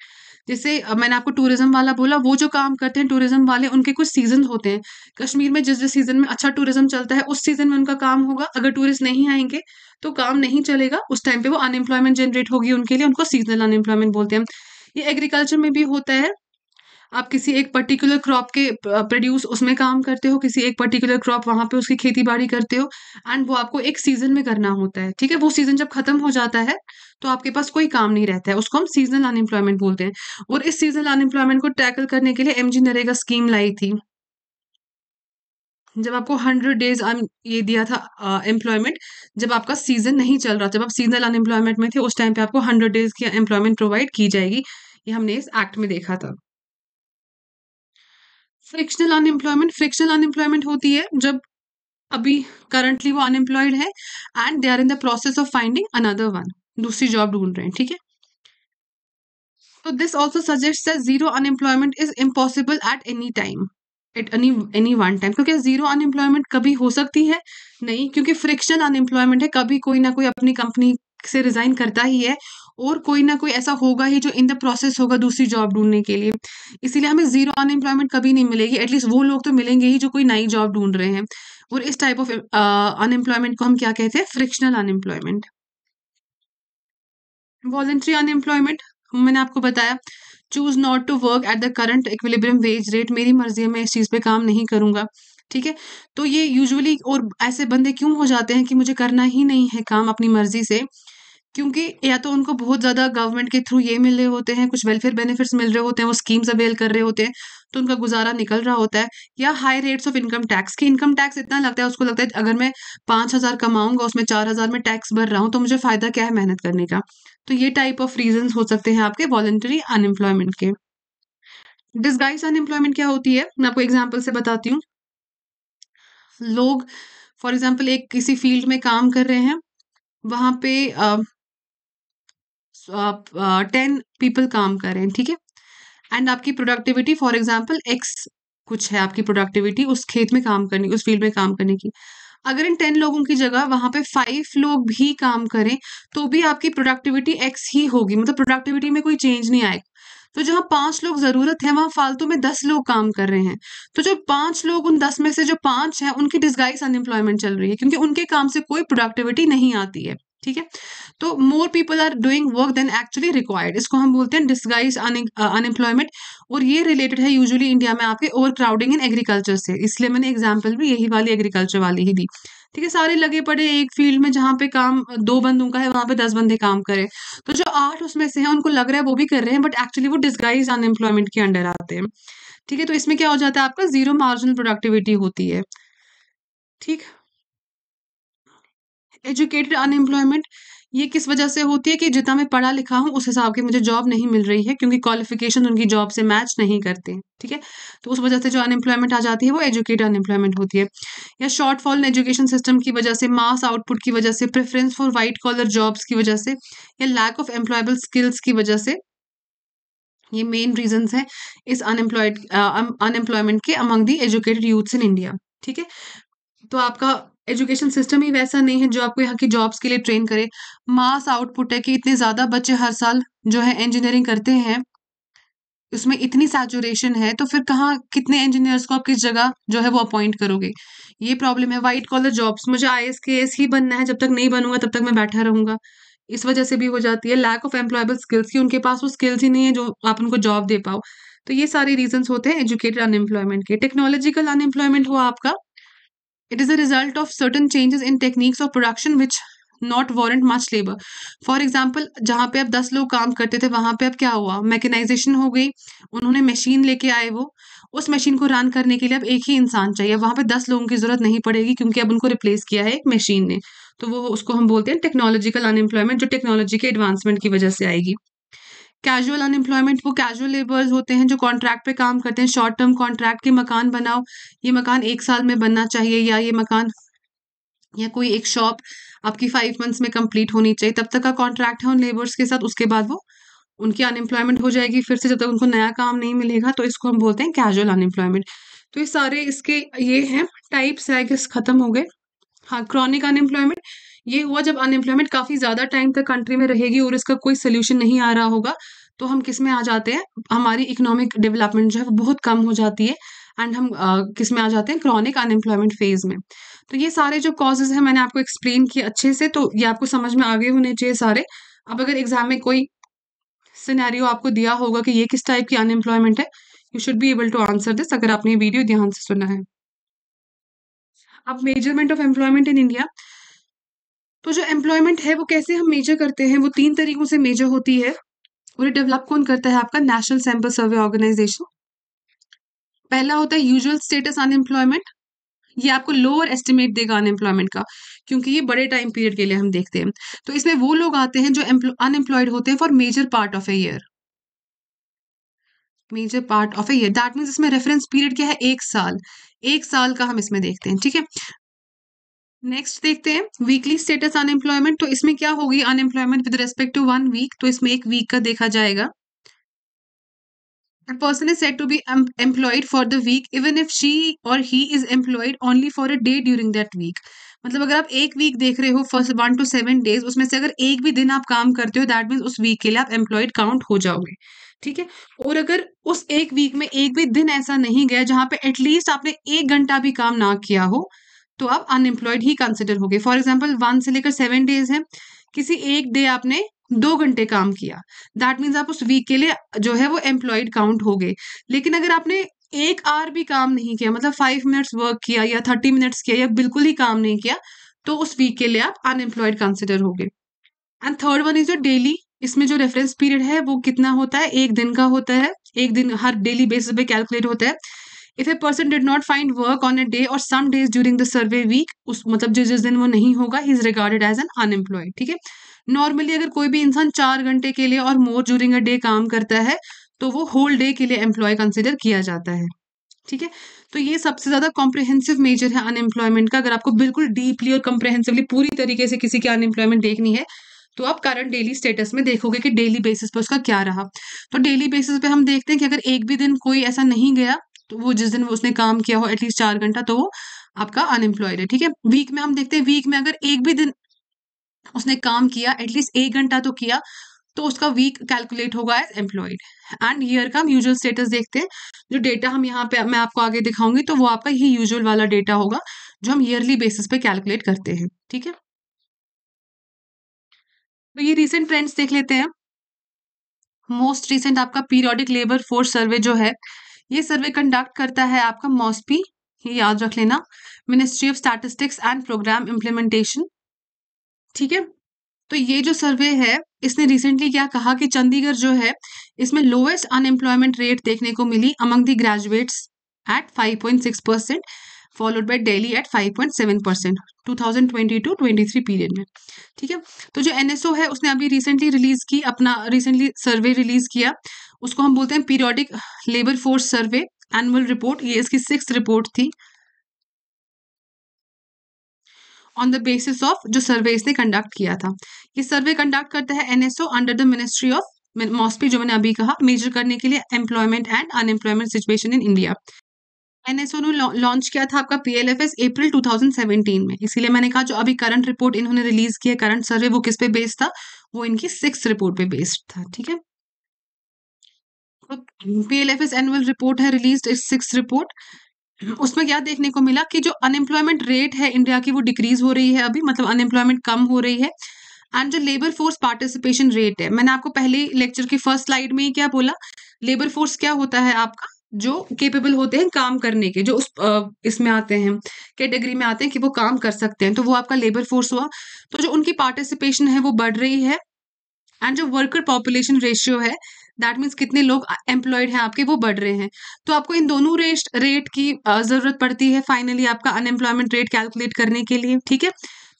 जैसे मैंने आपको टूरिज्म वाला बोला वो जो काम करते हैं टूरिज्म वाले उनके कुछ सीजन होते हैं कश्मीर में जिस जिस सीजन में अच्छा टूरिज्म चलता है उस सीजन में उनका काम होगा अगर टूरिस्ट नहीं आएंगे तो काम नहीं चलेगा उस टाइम पे वो अनएम्प्लॉयमेंट जनरेट होगी उनके लिए उनको सीजनल अनएम्प्लॉयमेंट बोलते हैं ये एग्रीकल्चर में भी होता है आप किसी एक पर्टिकुलर क्रॉप के प्रोड्यूस उसमें काम करते हो किसी एक पर्टिकुलर क्रॉप वहाँ पे उसकी खेती बाड़ी करते हो एंड वो आपको एक सीजन में करना होता है ठीक है वो सीजन जब खत्म हो जाता है तो आपके पास कोई काम नहीं रहता है उसको हम सीजनल अनएम्प्लॉयमेंट बोलते हैं और इस सीजनल अनएम्प्लॉयमेंट को टैकल करने के लिए एम जी नरेगा स्कीम लाई थी जब आपको हंड्रेड डेज ये दिया था एम्प्लॉयमेंट जब आपका सीजन नहीं चल रहा जब आप सीजनल अनएम्प्लॉयमेंट में थे उस टाइम पे आपको हंड्रेड डेज की एम्प्लॉयमेंट प्रोवाइड की जाएगी ये हमने इस एक्ट में देखा था फ्रिक्शनल अनएम्प्लॉयमेंट फ्रिक्शनल अनएम्प्लॉयमेंट होती है जब अभी करंटली वो अनएम्प्लॉयड है and they are in the process of finding another one दूसरी जॉब ढूंढ रहे हैं ठीक है तो this also suggest zero unemployment is impossible at any time at any any one time क्योंकि जीरो अनएम्प्लॉयमेंट कभी हो सकती है नहीं क्योंकि फ्रिक्शन अनएम्प्लॉयमेंट है कभी कोई ना कोई अपनी कंपनी से रिजाइन करता ही है और कोई ना कोई ऐसा होगा ही जो इन द प्रोसेस होगा दूसरी जॉब ढूंढने के लिए इसीलिए हमें जीरो अनएम्प्लॉयमेंट कभी नहीं मिलेगी एटलीस्ट वो लोग तो मिलेंगे ही जो कोई नई जॉब ढूंढ रहे हैं और इस टाइप ऑफ अनएम्प्लॉयमेंट को हम क्या कहते हैं फ्रिक्शनल अनएम्प्लॉयमेंट वॉलेंट्री अनएम्प्लॉयमेंट मैंने आपको बताया choose not to work at the current equilibrium wage rate मेरी मर्जी है मैं इस चीज़ पे काम नहीं करूंगा ठीक है तो ये यूजुअली और ऐसे बंदे क्यों हो जाते हैं कि मुझे करना ही नहीं है काम अपनी मर्जी से क्योंकि या तो उनको बहुत ज़्यादा गवर्नमेंट के थ्रू ये मिल रहे होते हैं कुछ वेलफेयर बेनिफिट्स मिल रहे होते हैं वो स्कीम्स अवेल कर रहे होते हैं तो उनका गुजारा निकल रहा होता है या high rates of income tax की इनकम टैक्स इतना लगता है उसको लगता है अगर मैं पाँच हज़ार कमाऊंगा उसमें चार हज़ार में टैक्स भर रहा हूँ तो मुझे फ़ायदा क्या है मेहनत करने का तो ये टाइप ऑफ रीजन हो सकते हैं आपके वॉलेंटरी अनएम्प्लॉयमेंट के डिस्गाइज अनएम्प्लॉयमेंट क्या होती है मैं आपको एग्जाम्पल से बताती हूँ लोग फॉर एग्जाम्पल एक किसी फील्ड में काम कर रहे हैं वहां पे टेन पीपल काम कर रहे हैं ठीक है एंड आपकी प्रोडक्टिविटी फॉर एग्जाम्पल एक्स कुछ है आपकी प्रोडक्टिविटी उस खेत में काम करने उस फील्ड में काम करने की अगर इन टेन लोगों की जगह वहाँ पे फाइव लोग भी काम करें तो भी आपकी प्रोडक्टिविटी एक्स ही होगी मतलब प्रोडक्टिविटी में कोई चेंज नहीं आएगा तो जहाँ पांच लोग जरूरत है वहाँ फालतू में दस लोग काम कर रहे हैं तो जो पांच लोग उन दस में से जो पांच हैं उनकी डिस्गाइज अनएम्प्लॉयमेंट चल रही है क्योंकि उनके काम से कोई प्रोडक्टिविटी नहीं आती है ठीक है तो more people are doing work than actually required इसको हम बोलते हैं डिस्गाइज अनएम्प्लॉयमेंट uh, और ये रिलेटेड है यूजुअली इंडिया में आपके ओवर क्राउडिंग इन एग्रीकल्चर से इसलिए मैंने एग्जाम्पल भी यही वाली एग्रीकल्चर वाली ही दी ठीक है सारे लगे पड़े एक फील्ड में जहाँ पे काम दो बंदों का है वहां पे दस बंदे काम करे तो जो आठ उसमें से है उनको लग रहा है वो भी कर रहे हैं बट एक्चुअली वो डिस्गाइज अनएम्प्लॉयमेंट के अंडर आते हैं ठीक है तो इसमें क्या हो जाता है आपका जीरो मार्जिनल प्रोडक्टिविटी होती है ठीक है एजुकेटेड अनएम्प्लॉयमेंट ये किस वजह से होती है कि जितना मैं पढ़ा लिखा हूँ उस हिसाब की मुझे जॉब नहीं मिल रही है क्योंकि क्वालिफिकेशन उनकी जॉब से मैच नहीं करते ठीक है तो उस वजह से जो अनएम्प्लॉयमेंट आ जाती है वो एजुकेटेड अनएम्प्लॉयमेंट होती है या शॉर्ट फॉल एजुकेशन सिस्टम की वजह से मास आउटपुट की वजह से preference for white collar jobs की वजह से या लैक ऑफ एम्प्लॉयबल स्किल्स की वजह से ये मेन रीजंस हैं इस अनएम्प्लॉयड अनएम्प्लॉयमेंट के among the educated youths in India ठीक है तो आपका एजुकेशन सिस्टम ही वैसा नहीं है जो आपको यहाँ की जॉब्स के लिए ट्रेन करे मास आउटपुट है कि इतने ज़्यादा बच्चे हर साल जो है इंजीनियरिंग करते हैं उसमें इतनी सैचुरेशन है तो फिर कहाँ कितने इंजीनियर्स को आप किस जगह जो है वो अपॉइंट करोगे ये प्रॉब्लम है वाइट कॉलर जॉब्स मुझे आई एस के एस ही बनना है जब तक नहीं बनूंगा तब तक मैं बैठा रहूंगा इस वजह से भी हो जाती है लैक ऑफ एम्प्लॉयबल स्किल्स की उनके पास वो स्किल्स ही नहीं है जो आप उनको जॉब दे पाओ तो ये सारे रीजंस होते हैं एजुकेटेड अनएम्प्लॉयमेंट के टेक्नोलॉजिकल अनएम्प्लॉयमेंट हुआ आपका it is a result of certain changes in techniques of production which not warrant much labour for example जहां पे अब दस लोग काम करते थे वहां पे अब क्या हुआ मैकेनाइजेशन हो गई उन्होंने मशीन लेके आए वो उस मशीन को रन करने के लिए अब एक ही इंसान चाहिए वहां पे दस लोगों की जरूरत नहीं पड़ेगी क्योंकि अब उनको रिप्लेस किया है एक मशीन ने तो वो उसको हम बोलते हैं टेक्नोलॉजिकल अनएम्प्लॉयमेंट जो टेक्नोलॉजी के एडवांसमेंट की वजह से आएगी कैजुअल अनएम्प्लॉयमेंट वो कैजुअल लेबर्स होते हैं जो कॉन्ट्रैक्ट पे काम करते हैं शॉर्ट टर्म कॉन्ट्रैक्ट के मकान बनाओ ये मकान एक साल में बनना चाहिए या ये मकान या कोई एक शॉप आपकी फाइव मंथ्स में कंप्लीट होनी चाहिए तब तक का कॉन्ट्रैक्ट है उन लेबर्स के साथ उसके बाद वो उनकी अनएम्प्लॉयमेंट हो जाएगी फिर से जब तक उनको नया काम नहीं मिलेगा तो इसको हम बोलते हैं कैजुअल अनएम्प्लॉयमेंट तो ये सारे इसके ये हैं टाइप्स है कि खत्म हो गए हाँ क्रॉनिक अनएम्प्लॉयमेंट ये हुआ जब अनएम्प्लॉयमेंट काफ़ी ज़्यादा टाइम तक कंट्री में रहेगी और इसका कोई सोल्यूशन नहीं आ रहा होगा तो हम किस में आ जाते हैं हमारी इकोनॉमिक डेवलपमेंट जो है वो बहुत कम हो जाती है एंड हम uh, किस में आ जाते हैं क्रॉनिक अनएम्प्लॉयमेंट फेज में तो ये सारे जो कॉजेज हैं मैंने आपको एक्सप्लेन किए अच्छे से तो ये आपको समझ में आगे होने चाहिए सारे अब अगर एग्जाम में कोई सिनेरियो आपको दिया होगा कि ये किस टाइप की अनएम्प्लॉयमेंट है you should be able to answer this अगर आपने वीडियो ध्यान से सुना है अब measurement of employment in India तो जो एम्प्लॉयमेंट है वो कैसे हम मेजर करते हैं वो तीन तरीकों से मेजर होती है और ये डेवलप कौन करता है आपका नेशनल सैंपल सर्वे ऑर्गेनाइजेशन पहला होता है यूजुअल स्टेटस अनएम्प्लॉयमेंट ये आपको लोअर एस्टिमेट देगा अनएम्प्लॉयमेंट का क्योंकि ये बड़े टाइम पीरियड के लिए हम देखते हैं तो इसमें वो लोग आते हैं जो अनएम्प्लॉयड होते हैं for major part of a year major part of a year that means इसमें रेफरेंस पीरियड क्या है एक साल एक साल का हम इसमें देखते हैं ठीक है नेक्स्ट देखते हैं वीकली स्टेटस अनएम्प्लॉयमेंट तो इसमें क्या होगी unemployment with respect to one week तो इसमें एक वीक का देखा जाएगा person is set to be employed for the week even if she और he is employed only for a day during that week मतलब अगर आप एक वीक देख रहे हो first one to seven days उसमें से अगर एक भी दिन आप काम करते हो दैट मीन्स उस वीक के लिए आप एम्प्लॉयड काउंट हो जाओगे ठीक है और अगर उस एक वीक में एक भी दिन ऐसा नहीं गया जहां पे एटलीस्ट आपने एक घंटा भी काम ना किया हो तो आप अनएम्प्लॉयड ही कंसिडर हो गए फॉर एग्जाम्पल वन से लेकर सेवन डेज है किसी एक डे आपने दो घंटे काम किया दैट मीन्स आप उस वीक के लिए जो है वो एम्प्लॉयड काउंट हो गए लेकिन अगर आपने एक आर भी काम नहीं किया मतलब फाइव मिनट्स वर्क किया या थर्टी मिनट्स किया या बिल्कुल ही काम नहीं किया तो उस वीक के लिए आप अनएम्प्लॉयड कंसिडर हो गए and third one is daily इसमें जो रेफरेंस पीरियड है वो कितना होता है एक दिन का होता है एक दिन हर डेली बेसिस पे कैलकुलेट होता है if a person did not find work on a day और some days during the survey week उस मतलब जो जिस दिन वो नहीं होगा he is regarded as an unemployed ठीक है नॉर्मली अगर कोई भी इंसान चार घंटे के लिए और मोर ड्यूरिंग अ डे काम करता है तो वो होल डे के लिए एम्प्लॉय कंसिडर किया जाता है ठीक है तो ये सबसे ज्यादा कॉम्प्रिहेंसिव मेजर है अनएम्प्लॉयमेंट का अगर आपको बिल्कुल डीपली और कॉम्प्रिहेंसिवली पूरी तरीके से किसी की अनएम्प्लॉयमेंट देखनी है तो आप करंट डेली स्टेटस में देखोगे कि डेली बेसिस पर उसका क्या रहा तो डेली बेसिस पे हम देखते हैं कि अगर एक भी दिन कोई ऐसा नहीं गया तो वो जिस दिन उसने काम किया हो एटलीस्ट चार घंटा तो वो आपका अनएम्प्लॉयड है ठीक है वीक में हम देखते हैं वीक में अगर एक भी दिन उसने काम किया एटलीस्ट एक घंटा तो किया तो उसका वीक कैलकुलेट होगा एज एम्प्लॉयड एंड ईयर का हम यूजुअल स्टेटस देखते हैं जो डेटा हम यहाँ पे मैं आपको आगे दिखाऊंगी तो वो आपका ही यूजुअल वाला डेटा होगा जो हम ईयरली बेसिस पे कैलकुलेट करते हैं ठीक है तो ये रिसेंट ट्रेंड्स देख लेते हैं मोस्ट रिसेंट आपका पीरियोडिक लेबर फोर्स सर्वे जो है ये सर्वे कंडक्ट करता है आपका मॉस्पी ये याद रख लेना ministry of statistics and programme implementation ठीक है तो ये जो सर्वे है इसने रिसेंटली क्या कहा कि चंडीगढ़ जो है इसमें लोवेस्ट अनएम्प्लॉयमेंट रेट देखने को मिली among the graduates at 5.6 percent followed by Delhi at 5.7 percent two thousand twenty two twenty three period में ठीक है तो जो एनएसओ है उसने अभी रिसेंटली रिलीज की अपना रिसेंटली सर्वे रिलीज किया उसको हम बोलते हैं periodic labour force survey annual report ये इसकी सिक्स रिपोर्ट थी ऑन द बेसिस ऑफ जो सर्वे इसने कंडक्ट किया था ये सर्वे कंडक्ट करता है NSO under the ministry of MoSPI जो मैंने अभी कहा मेजर करने के लिए employment and unemployment situation in India NSO ने लॉन्च किया था आपका पीएलएफएस अप्रैल 2017 में इसीलिए मैंने कहा जो अभी करंट रिपोर्ट इन्होंने रिलीज किया करंट सर्वे वो किस पे बेस्ड था वो इनकी सिक्स रिपोर्ट पे बेस्ड था ठीक है पीएलएफएस एनुअल रिपोर्ट है रिलीज सिक्स रिपोर्ट उसमें क्या देखने को मिला कि जो अनएम्प्लॉयमेंट रेट है इंडिया की वो डिक्रीज हो रही है अभी मतलब अनएम्प्लॉयमेंट कम हो रही है एंड जो लेबर फोर्स पार्टिसिपेशन रेट है मैंने आपको पहले लेक्चर की फर्स्ट स्लाइड में ही क्या बोला लेबर फोर्स क्या होता है आपका जो केपेबल होते हैं काम करने के जो उस इसमें आते हैं कैटेगरी में आते हैं कि वो काम कर सकते हैं तो वो आपका लेबर फोर्स हुआ तो जो उनकी पार्टिसिपेशन है वो बढ़ रही है एंड जो वर्कर पॉपुलेशन रेशियो है दैट मीन्स कितने लोग एम्प्लॉयड हैं आपके वो बढ़ रहे हैं तो आपको इन दोनों रेट रेट की ज़रूरत पड़ती है फाइनली आपका अनएम्प्लॉयमेंट रेट कैलकुलेट करने के लिए ठीक है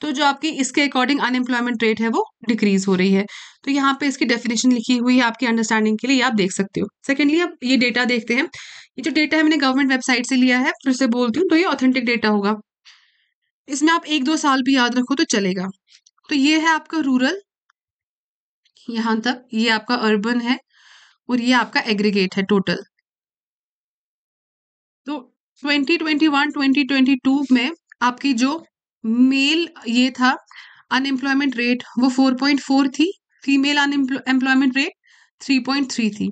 तो जो आपकी इसके अकॉर्डिंग अनएम्प्लॉयमेंट रेट है वो डिक्रीज हो रही है तो यहाँ पे इसकी डेफिनेशन लिखी हुई है आपकी अंडरस्टैंडिंग के लिए आप देख सकते हो सेकेंडली आप ये डेटा देखते हैं ये जो डेटा है मैंने गवर्नमेंट वेबसाइट से लिया है फिर से बोलती हूँ तो ये ऑथेंटिक डेटा होगा इसमें आप एक दो साल भी याद रखो तो चलेगा तो ये है आपका रूरल यहाँ तक ये आपका अर्बन है और ये आपका एग्रीगेट है टोटल तो 2021 2022 में आपकी जो मेल ये था अनएम्प्लॉयमेंट रेट वो 4.4 थी फीमेल अनएम्प्लॉयमेंट रेट 3.3 थी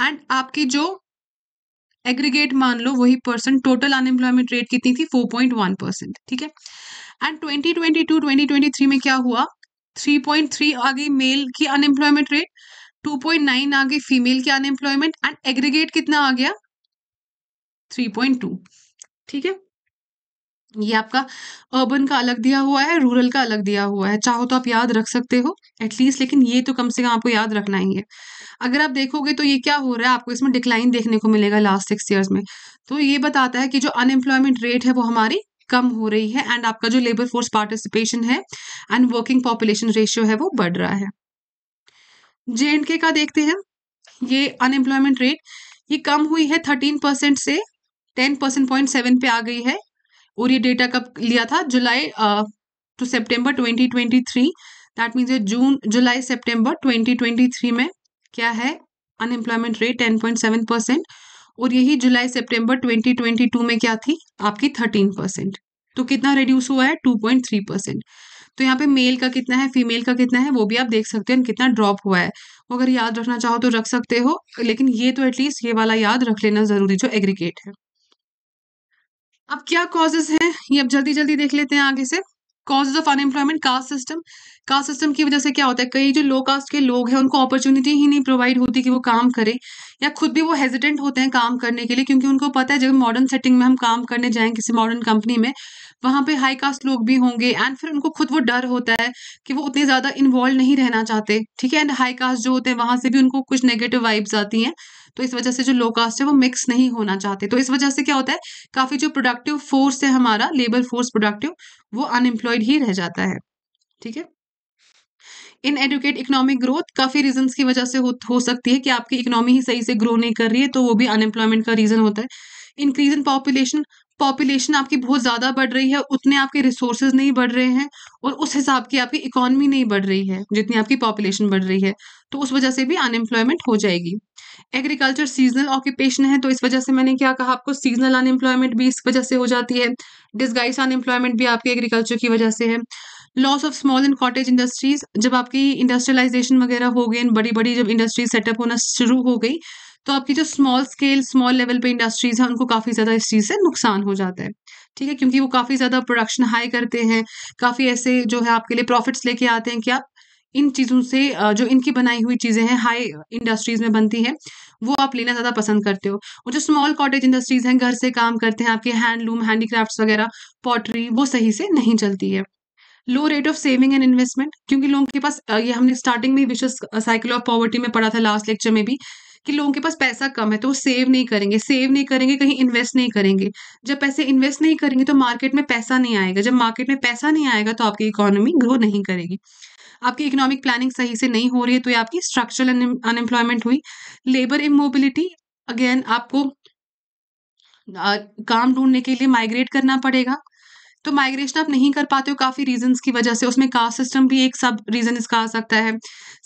एंड आपकी जो एग्रीगेट मान लो वही परसेंट टोटल अनएम्प्लॉयमेंट रेट कितनी थी 4.1 परसेंट ठीक है एंड 2022 2023 में क्या हुआ 3.3 आ गई मेल की अनएम्प्लॉयमेंट रेट 2.9 आ गई फीमेल की अनएम्प्लॉयमेंट एंड एग्रीगेट कितना आ गया 3.2 ठीक है ये आपका अर्बन का अलग दिया हुआ है रूरल का अलग दिया हुआ है चाहो तो आप याद रख सकते हो एटलीस्ट लेकिन ये तो कम से कम आपको याद रखना ही है अगर आप देखोगे तो ये क्या हो रहा है आपको इसमें डिक्लाइन देखने को मिलेगा लास्ट सिक्स ईयर्स में तो ये बताता है कि जो अनएम्प्लॉयमेंट रेट है वो हमारी कम हो रही है एंड आपका जो लेबर फोर्स पार्टिसिपेशन है एंड वर्किंग पॉपुलेशन रेशियो है वो बढ़ रहा है जे एंड के का देखते हैं ये अनएम्प्लॉयमेंट रेट ये कम हुई है थर्टीन परसेंट से टेन परसेंट पॉइंट सेवन पे आ गई है और ये डेटा कब लिया था July to September twenty twenty three that means June July September twenty twenty three में क्या है unemployment rate ten point seven percent और यही जुलाई ट्वेंटी ट्वेंटी टू में क्या थी आपकी थर्टीन परसेंट तो कितना रिड्यूस हुआ है टू पॉइंट थ्री परसेंट तो यहाँ पे मेल का कितना है फीमेल का कितना है वो भी आप देख सकते हो कितना ड्रॉप हुआ है वो अगर याद रखना चाहो तो रख सकते हो लेकिन ये तो एटलीस्ट ये वाला याद रख लेना जरूरी जो एग्रीगेट है अब क्या कॉजेज हैं ये अब जल्दी जल्दी देख लेते हैं आगे से causes of unemployment caste system caste system की वजह से क्या होता है कई जो लो कास्ट के लोग हैं उनको अपॉर्चुनिटी ही नहीं प्रोवाइड होती कि वो काम करें या खुद भी वो हेजिडेंट होते हैं काम करने के लिए क्योंकि उनको पता है जब मॉडर्न सेटिंग में हम काम करने जाएं किसी मॉडर्न कंपनी में वहाँ पे हाई कास्ट लोग भी होंगे एंड फिर उनको खुद वो डर होता है कि वो उतने ज़्यादा इन्वॉल्व नहीं रहना चाहते ठीक है एंड हाई कास्ट जो होते हैं वहाँ से भी उनको कुछ नेगेटिव वाइब्स आती हैं तो इस वजह से जो लो कास्ट है वो मिक्स नहीं होना चाहते तो इस वजह से क्या होता है काफ़ी जो प्रोडक्टिव फोर्स है हमारा लेबर फोर्स प्रोडक्टिव वो अनएम्प्लॉयड ही रह जाता है ठीक है इन एडुकेट इकोनॉमिक ग्रोथ काफ़ी रीजन की वजह से हो, हो सकती है कि आपकी इकोनॉमी ही सही से ग्रो नहीं कर रही है तो वो भी अनएम्प्लॉयमेंट का रीज़न होता है इंक्रीज इन पॉपुलेशन पॉपुलेशन आपकी बहुत ज़्यादा बढ़ रही है उतने आपके रिसोर्सेज नहीं बढ़ रहे हैं और उस हिसाब की आपकी इकोनॉमी नहीं बढ़ रही है जितनी आपकी पॉपुलेशन बढ़ रही है तो उस वजह से भी अनएम्प्लॉयमेंट हो जाएगी एग्रीकल्चर सीजनल ऑक्यूपेशन है तो इस वजह से मैंने क्या कहा आपको सीजनल अनएम्प्लॉयमेंट भी इस वजह से हो जाती है डिस्गाइस अनएम्प्लॉयमेंट भी आपके एग्रीकल्चर की वजह से है loss of small and cottage industries जब आपकी इंडस्ट्रियलाइजेशन वगैरह हो गई बड़ी बड़ी जब इंडस्ट्रीज सेटअप होना शुरू हो गई तो आपकी जो स्मॉल स्केल स्मॉल लेवल पे इंडस्ट्रीज है उनको काफ़ी ज़्यादा इस चीज़ से नुकसान हो जाता है ठीक है क्योंकि वो काफ़ी ज़्यादा प्रोडक्शन हाई करते हैं काफ़ी ऐसे जो है आपके लिए प्रॉफिट्स लेके आते हैं कि आप इन चीज़ों से जो इनकी बनाई हुई चीज़ें हैं हाई इंडस्ट्रीज में बनती है वो आप लेना ज़्यादा पसंद करते हो और जो स्मॉल कॉटेज इंडस्ट्रीज हैं घर से काम करते हैं आपके हैंडलूम हैंडीक्राफ्ट्स वगैरह पॉटरी वो सही से नहीं चलती है low rate of saving and investment क्योंकि लोगों के पास ये हमने स्टार्टिंग में विशेष साइकिल ऑफ पॉवर्टी में पढ़ा था लास्ट लेक्चर में भी कि लोगों के पास पैसा कम है तो वो सेव नहीं करेंगे सेव नहीं करेंगे कहीं इन्वेस्ट नहीं करेंगे जब पैसे इन्वेस्ट नहीं करेंगे तो मार्केट में पैसा नहीं आएगा जब मार्केट में पैसा नहीं आएगा तो आपकी इकोनॉमी ग्रो नहीं करेगी आपकी इकोनॉमिक प्लानिंग सही से नहीं हो रही है तो ये आपकी स्ट्रक्चरल अनएम्प्लॉयमेंट हुई लेबर इमोबिलिटी अगेन आपको काम ढूंढने के लिए माइग्रेट करना पड़ेगा तो माइग्रेशन आप नहीं कर पाते हो काफ़ी रीजंस की वजह से उसमें कास्ट सिस्टम भी एक सब रीज़न इसका आ सकता है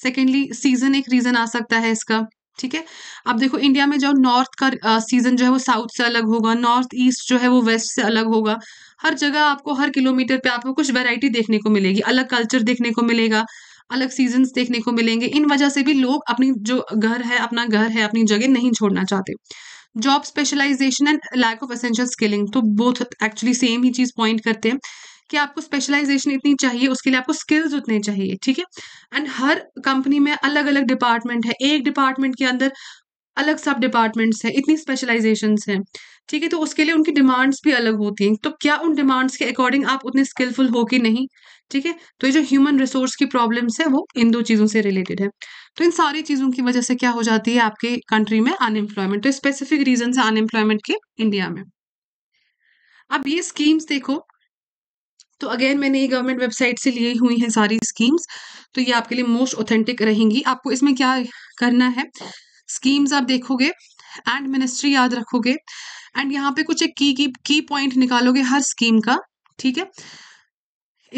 सेकेंडली सीज़न एक रीज़न आ सकता है इसका ठीक है अब देखो इंडिया में जो नॉर्थ का सीजन जो है वो साउथ से अलग होगा नॉर्थ ईस्ट जो है वो वेस्ट से अलग होगा हर जगह आपको हर किलोमीटर पे आपको कुछ वैरायटी देखने को मिलेगी अलग कल्चर देखने को मिलेगा अलग सीजन्स देखने को मिलेंगे इन वजह से भी लोग अपनी जो घर है अपना घर है अपनी जगह नहीं छोड़ना चाहते job specialisation and lack of essential skilling तो बोथ एक्चुअली सेम ही चीज पॉइंट करते हैं कि आपको स्पेशलाइजेशन इतनी चाहिए उसके लिए आपको स्किल्स उतने चाहिए ठीक है एंड हर कंपनी में अलग अलग डिपार्टमेंट है एक डिपार्टमेंट के अंदर अलग सब डिपार्टमेंट्स हैं इतनी स्पेशलाइजेशन हैं ठीक है तो उसके लिए उनकी डिमांड्स भी अलग होती हैं तो क्या उन डिमांड्स के अकॉर्डिंग आप उतने स्किलफुल हो कि नहीं ठीक है तो ये जो ह्यूमन रिसोर्स की प्रॉब्लम्स है वो इन दो चीज़ों से रिलेटेड है तो इन सारी चीज़ों की वजह से क्या हो जाती है आपके कंट्री में अनएम्प्लॉयमेंट तो स्पेसिफिक रीजन है अनएम्प्लॉयमेंट के इंडिया में अब ये स्कीम्स देखो तो अगेन मैंने ये गवर्नमेंट वेबसाइट से लिए हुई हैं सारी स्कीम्स तो ये आपके लिए मोस्ट ऑथेंटिक रहेंगी आपको इसमें क्या करना है स्कीम्स आप देखोगे एंड मिनिस्ट्री याद रखोगे एंड यहाँ पे कुछ एक की की की पॉइंट निकालोगे हर स्कीम का ठीक है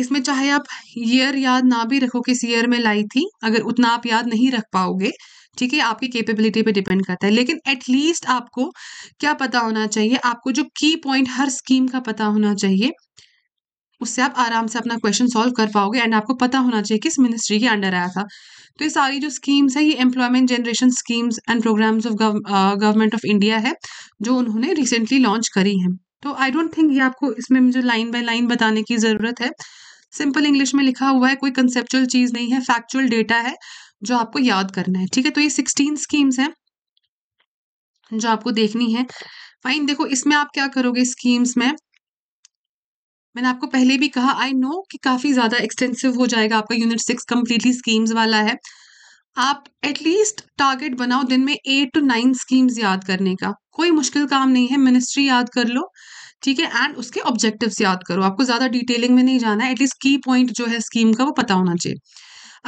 इसमें चाहे आप ईयर याद ना भी रखो किस ईयर में लाई थी अगर उतना आप याद नहीं रख पाओगे ठीक है आपकी कैपेबिलिटी पे डिपेंड करता है लेकिन एटलीस्ट आपको क्या पता होना चाहिए आपको जो की पॉइंट हर स्कीम का पता होना चाहिए उससे आप आराम से अपना क्वेश्चन सॉल्व कर पाओगे एंड आपको पता होना चाहिए किस मिनिस्ट्री के अंडर आया था तो ये सारी जो स्कीम्स है ये employment generation schemes and programmes of government of India है जो उन्होंने रिसेंटली लॉन्च करी है तो आई डोंट थिंक ये आपको इसमें मुझे लाइन बाय लाइन बताने की ज़रूरत है सिंपल इंग्लिश में लिखा हुआ है कोई कंसेप्चुअल चीज़ नहीं है फैक्चुअल डेटा है जो आपको याद करना है ठीक है तो ये सिक्सटीन स्कीम्स हैं जो आपको देखनी है फाइन देखो इसमें आप क्या करोगे स्कीम्स में मैंने आपको पहले भी कहा आई नो कि काफ़ी ज़्यादा एक्सटेंसिव हो जाएगा आपका यूनिट सिक्स कम्प्लीटली स्कीम्स वाला है आप एटलीस्ट टारगेट बनाओ दिन में एट टू नाइन स्कीम्स याद करने का कोई मुश्किल काम नहीं है मिनिस्ट्री याद कर लो ठीक है एंड उसके ऑब्जेक्टिव्स याद करो आपको ज़्यादा डिटेलिंग में नहीं जाना है एटलीस्ट की पॉइंट जो है स्कीम का वो पता होना चाहिए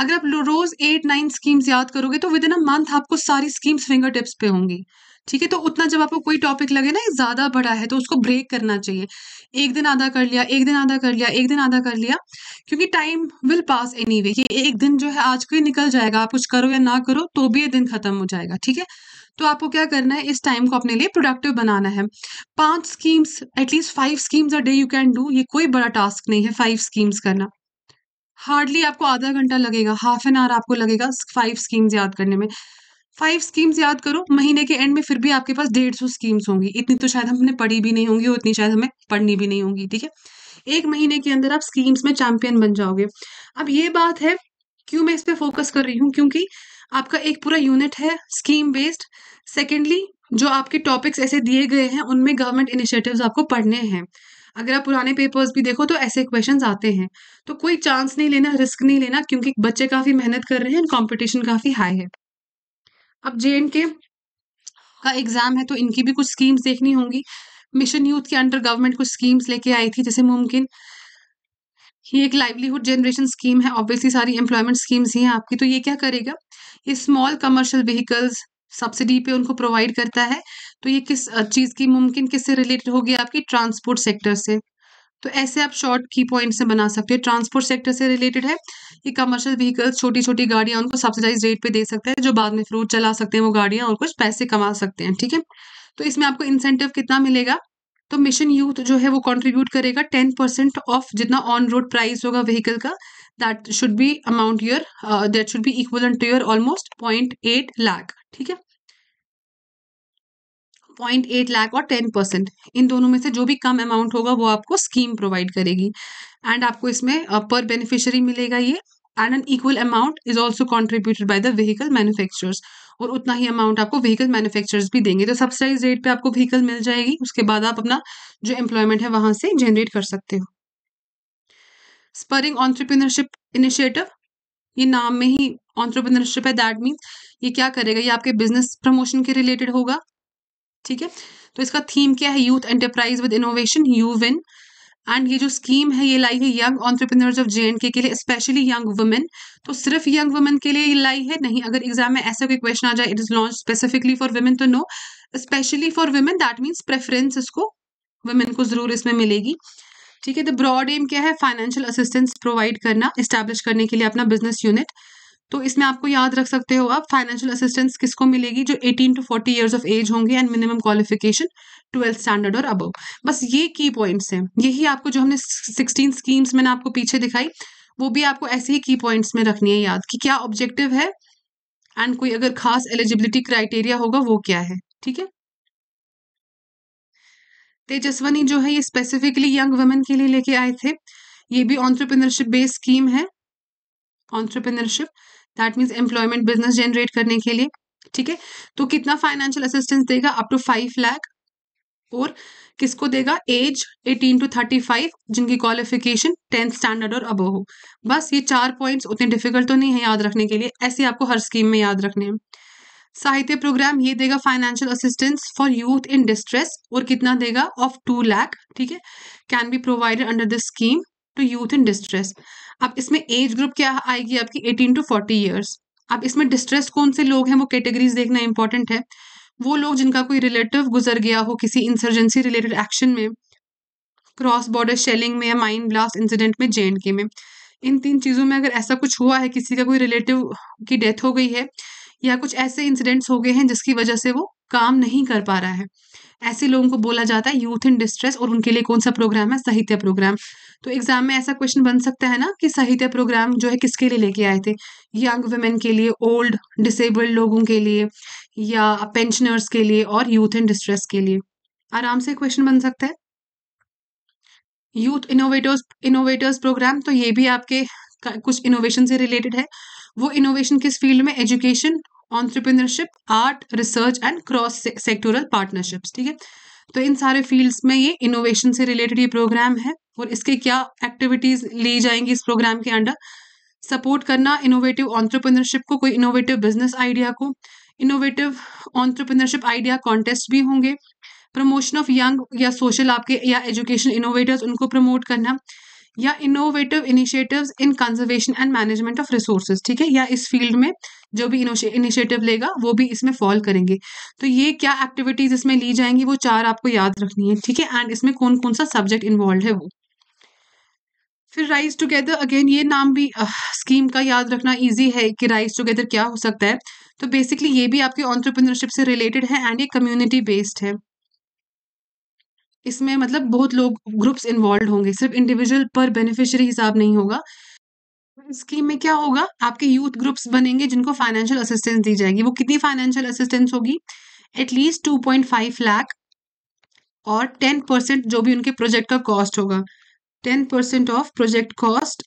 अगर आप रोज एट नाइन स्कीम्स याद करोगे तो विद इन अ मंथ आपको सारी स्कीम्स फिंगर टिप्स पे होंगी ठीक है तो उतना जब आपको कोई टॉपिक लगे ना ज़्यादा बड़ा है तो उसको ब्रेक करना चाहिए एक दिन आधा कर लिया एक दिन आधा कर लिया एक दिन आधा कर लिया क्योंकि time will pass anyway ये एक दिन जो है आज को ही निकल जाएगा आप कुछ करो या ना करो तो भी ये दिन खत्म हो जाएगा ठीक है तो आपको क्या करना है इस टाइम को अपने लिए प्रोडक्टिव बनाना है पांच schemes at least five schemes a day you can do ये कोई बड़ा टास्क नहीं है फाइव स्कीम्स करना हार्डली आपको आधा घंटा लगेगा हाफ एन आवर आपको लगेगा फाइव स्कीम्स याद करने में फाइव स्कीम्स याद करो महीने के एंड में फिर भी आपके पास डेढ़ सौ स्कीम्स होंगी इतनी तो शायद हमने पढ़ी भी नहीं होंगी और इतनी शायद हमें पढ़नी भी नहीं होंगी ठीक है एक महीने के अंदर आप स्कीम्स में चैंपियन बन जाओगे अब ये बात है क्यों मैं इस पर फोकस कर रही हूँ क्योंकि आपका एक पूरा यूनिट है स्कीम बेस्ड सेकेंडली जो आपके टॉपिक्स ऐसे दिए गए हैं उनमें गवर्नमेंट इनिशिएटिव आपको पढ़ने हैं अगर आप पुराने पेपर्स भी देखो तो ऐसे क्वेश्चन आते हैं तो कोई चांस नहीं लेना रिस्क नहीं लेना क्योंकि बच्चे काफ़ी मेहनत कर रहे हैं एंड कॉम्पिटिशन काफ़ी हाई है अब जे के का एग्जाम है तो इनकी भी कुछ स्कीम्स देखनी होंगी मिशन यूथ के अंडर गवर्नमेंट कुछ स्कीम्स लेके आई थी जैसे मुमकिन ये एक लाइवलीहुड जनरेशन स्कीम है ऑब्वियसली सारी एम्प्लॉयमेंट स्कीम्स ही हैं आपकी तो ये क्या करेगा ये स्मॉल कमर्शियल व्हीकल्स सब्सिडी पे उनको प्रोवाइड करता है तो ये किस चीज़ की मुमकिन किससे रिलेटेड होगी आपकी ट्रांसपोर्ट सेक्टर से तो ऐसे आप शॉर्ट की पॉइंट से बना सकते हैं ट्रांसपोर्ट सेक्टर से रिलेटेड है ये कमर्शियल व्हीकल्स छोटी छोटी गाड़ियां उनको सब्सिडाइज रेट पे दे सकते हैं जो बाद में फ्रूट चला सकते हैं वो गाड़ियां और कुछ पैसे कमा सकते हैं ठीक है तो इसमें आपको इंसेंटिव कितना मिलेगा तो मिशन यूथ जो है वो कॉन्ट्रीब्यूट करेगा टेन परसेंट ऑफ जितना ऑन रोड प्राइस होगा व्हीकल का that should be amount your that should be equal to your almost point eight lakh ठीक है पॉइंट एट लाख और टेन परसेंट इन दोनों में से जो भी कम अमाउंट होगा वो आपको स्कीम प्रोवाइड करेगी एंड आपको इसमें पर बेनिफिशियरी मिलेगा ये and an equal amount is also contributed by the vehicle manufacturers और उतना ही अमाउंट आपको व्हीकल मैन्युफैक्चरर्स भी देंगे तो सब्सिडाइज रेट पे आपको व्हीकल मिल जाएगी उसके बाद आप अपना जो एम्प्लॉयमेंट है वहां से जनरेट कर सकते हो स्परिंग ऑन्ट्रप्रिनरशिप इनिशिएटिव ये नाम में ही ऑन्ट्रप्रिनरशिप है दैट मीन ये क्या करेगा ये आपके बिजनेस प्रमोशन के रिलेटेड होगा ठीक है तो इसका थीम क्या है youth enterprise with innovation you win and ये जो स्कीम है ये लाई है young entrepreneurs of J and K के लिए स्पेशली यंग वुमेन तो सिर्फ यंग वुमेन के लिए लाई है नहीं अगर एग्जाम में ऐसा कोई क्वेश्चन आ जाए it is launch specifically for women तो no specially for women that means preference इसको वुमेन को जरूर इसमें मिलेगी ठीक है द ब्रॉड एम क्या है फाइनेंशियल असिस्टेंस प्रोवाइड करना इस्टेब्लिश करने के लिए अपना बिजनेस यूनिट तो इसमें आपको याद रख सकते हो आप फाइनेंशियल असिस्टेंस किसको मिलेगी जो 18 टू 40 इयर्स ऑफ एज होंगे and minimum qualification twelfth standard और अबव बस ये की पॉइंट्स हैं यही आपको जो हमने 16 स्कीम्स मैंने आपको पीछे दिखाई वो भी आपको ऐसे ही की पॉइंट्स में रखनी है याद कि क्या ऑब्जेक्टिव है एंड कोई अगर खास एलिजिबिलिटी क्राइटेरिया होगा वो क्या है ठीक है तेजस्वनी जो है ये स्पेसिफिकली यंग वुमेन के लिए लेके आए थे ये भी ऑन्टरप्रिनरशिप बेस्ड स्कीम है entrepreneurship that means employment business generate करने के लिए ठीक है तो कितना फाइनेंशियल असिस्टेंस देगा अप टू फाइव लैख और किसको देगा age eighteen to thirty five जिनकी क्वालिफिकेशन टेंथ स्टैंडर्ड और अबो हो बस ये चार पॉइंट्स उतने डिफिकल्ट तो नहीं है याद रखने के लिए ऐसे आपको हर स्कीम में याद रखने हैं साहित्य प्रोग्राम ये देगा financial assistance for youth in distress और कितना देगा ऑफ टू लैख ठीक है can be provided under this scheme to youth in distress अब इसमें एज ग्रुप क्या आएगी आपकी एटीन टू फोर्टी ईयर्स अब इसमें डिस्ट्रेस कौन से लोग हैं वो कैटेगरीज देखना इंपॉर्टेंट है वो लोग जिनका कोई रिलेटिव गुजर गया हो किसी इंसर्जेंसी रिलेटेड एक्शन में क्रॉस बॉर्डर शेलिंग में या माइंड ब्लास्ट इंसिडेंट में जे के में इन तीन चीज़ों में अगर ऐसा कुछ हुआ है किसी का कोई रिलेटिव की डेथ हो गई है या कुछ ऐसे इंसिडेंट्स हो गए हैं जिसकी वजह से वो काम नहीं कर पा रहा है ऐसे लोगों को बोला जाता है यूथ इन डिस्ट्रेस और उनके लिए कौन सा प्रोग्राम है साहित्य प्रोग्राम तो एग्जाम में ऐसा क्वेश्चन बन सकता है ना कि साहित्य प्रोग्राम जो है किसके लिए लेके आए थे यंग वुमेन के लिए ओल्ड डिसेबल्ड लोगों के लिए या पेंशनर्स के लिए और यूथ इन डिस्ट्रेस के लिए आराम से क्वेश्चन बन सकता है यूथ इनोवेटर्स इनोवेटर्स प्रोग्राम तो ये भी आपके कुछ इनोवेशन से रिलेटेड है वो इनोवेशन किस फील्ड में education entrepreneurship art research and cross sectoral partnerships ठीक है तो इन सारे फील्ड्स में ये इनोवेशन से रिलेटेड ये प्रोग्राम है और इसके क्या एक्टिविटीज ली जाएंगी इस प्रोग्राम के अंडर सपोर्ट करना इनोवेटिव ऑन्टरप्रिनरशिप को कोई इनोवेटिव बिजनेस आइडिया को इनोवेटिव ऑन्टरप्रिनरशिप आइडिया कॉन्टेस्ट भी होंगे प्रमोशन ऑफ यंग या सोशल आपके या एजुकेशन इनोवेटर्स उनको प्रमोट करना या innovative initiatives in conservation and management of resources ठीक है या इस फील्ड में जो भी इनिशिएटिव लेगा वो भी इसमें फॉल करेंगे तो ये क्या एक्टिविटीज इसमें ली जाएंगी वो चार आपको याद रखनी है ठीक है एंड इसमें कौन कौन सा सब्जेक्ट इन्वॉल्व है वो फिर राइज टुगेदर अगेन ये नाम भी स्कीम का याद रखना ईजी है कि राइज टुगेदर क्या हो सकता है तो बेसिकली ये भी आपके ऑन्टरप्रिनरशिप से रिलेटेड है एंड ये कम्युनिटी बेस्ड है इसमें मतलब बहुत लोग ग्रुप्स इन्वॉल्व होंगे सिर्फ इंडिविजुअल पर बेनिफिशियरी हिसाब नहीं होगा स्कीम में क्या होगा आपके यूथ ग्रुप्स बनेंगे जिनको फाइनेंशियल असिस्टेंस दी जाएगी वो कितनी फाइनेंशियल असिस्टेंस होगी at least two point five lakh और टेन परसेंट जो भी उनके प्रोजेक्ट का कॉस्ट होगा ten percent of project cost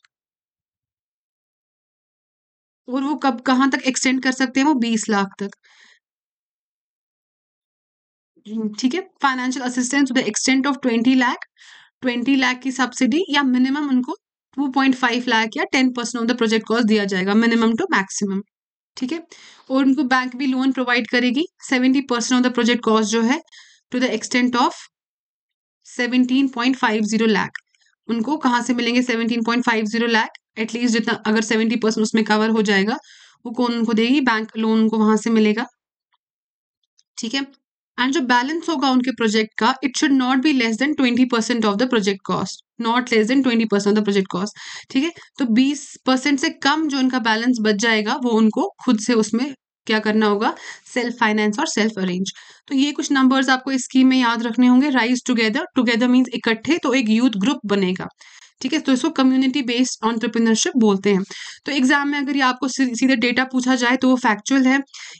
और वो कब कहाँ तक एक्सटेंड कर सकते हैं वो बीस लाख तक ठीक है financial assistance to the extent of twenty lakh twenty lakh की सब्सिडी या मिनिमम उनको टू पॉइंट फाइव लाख या ten percent of the project cost दिया जाएगा मिनिमम टू मैक्सिमम ठीक है और उनको बैंक भी लोन प्रोवाइड करेगी seventy percent of the project cost जो है to the extent of seventeen point five zero lakh उनको कहाँ से मिलेंगे seventeen point five zero lakh at least जितना अगर सेवेंटी परसेंट उसमें कवर हो जाएगा वो कौन उनको देगी बैंक लोन उनको वहां से मिलेगा ठीक है एंड जो बैलेंस होगा उनके प्रोजेक्ट का it should not be less than twenty percent of the project cost not less than twenty percent of the project cost ठीक है तो बीस परसेंट से कम जो उनका बैलेंस बच जाएगा वो उनको खुद से उसमें क्या करना होगा सेल्फ फाइनेंस और सेल्फ अरेंज तो ये कुछ नंबर्स आपको स्कीम में याद रखने होंगे राइज टुगेदर टुगेदर मीन्स इकट्ठे तो एक यूथ ग्रुप बनेगा ठीक है तो इसको कम्युनिटी बेस्ड ऑन्टरप्रिनरशिप बोलते हैं तो एग्जाम में अगर ये आपको सीधे डेटा पूछा जाए तो वो फैक्चुअल है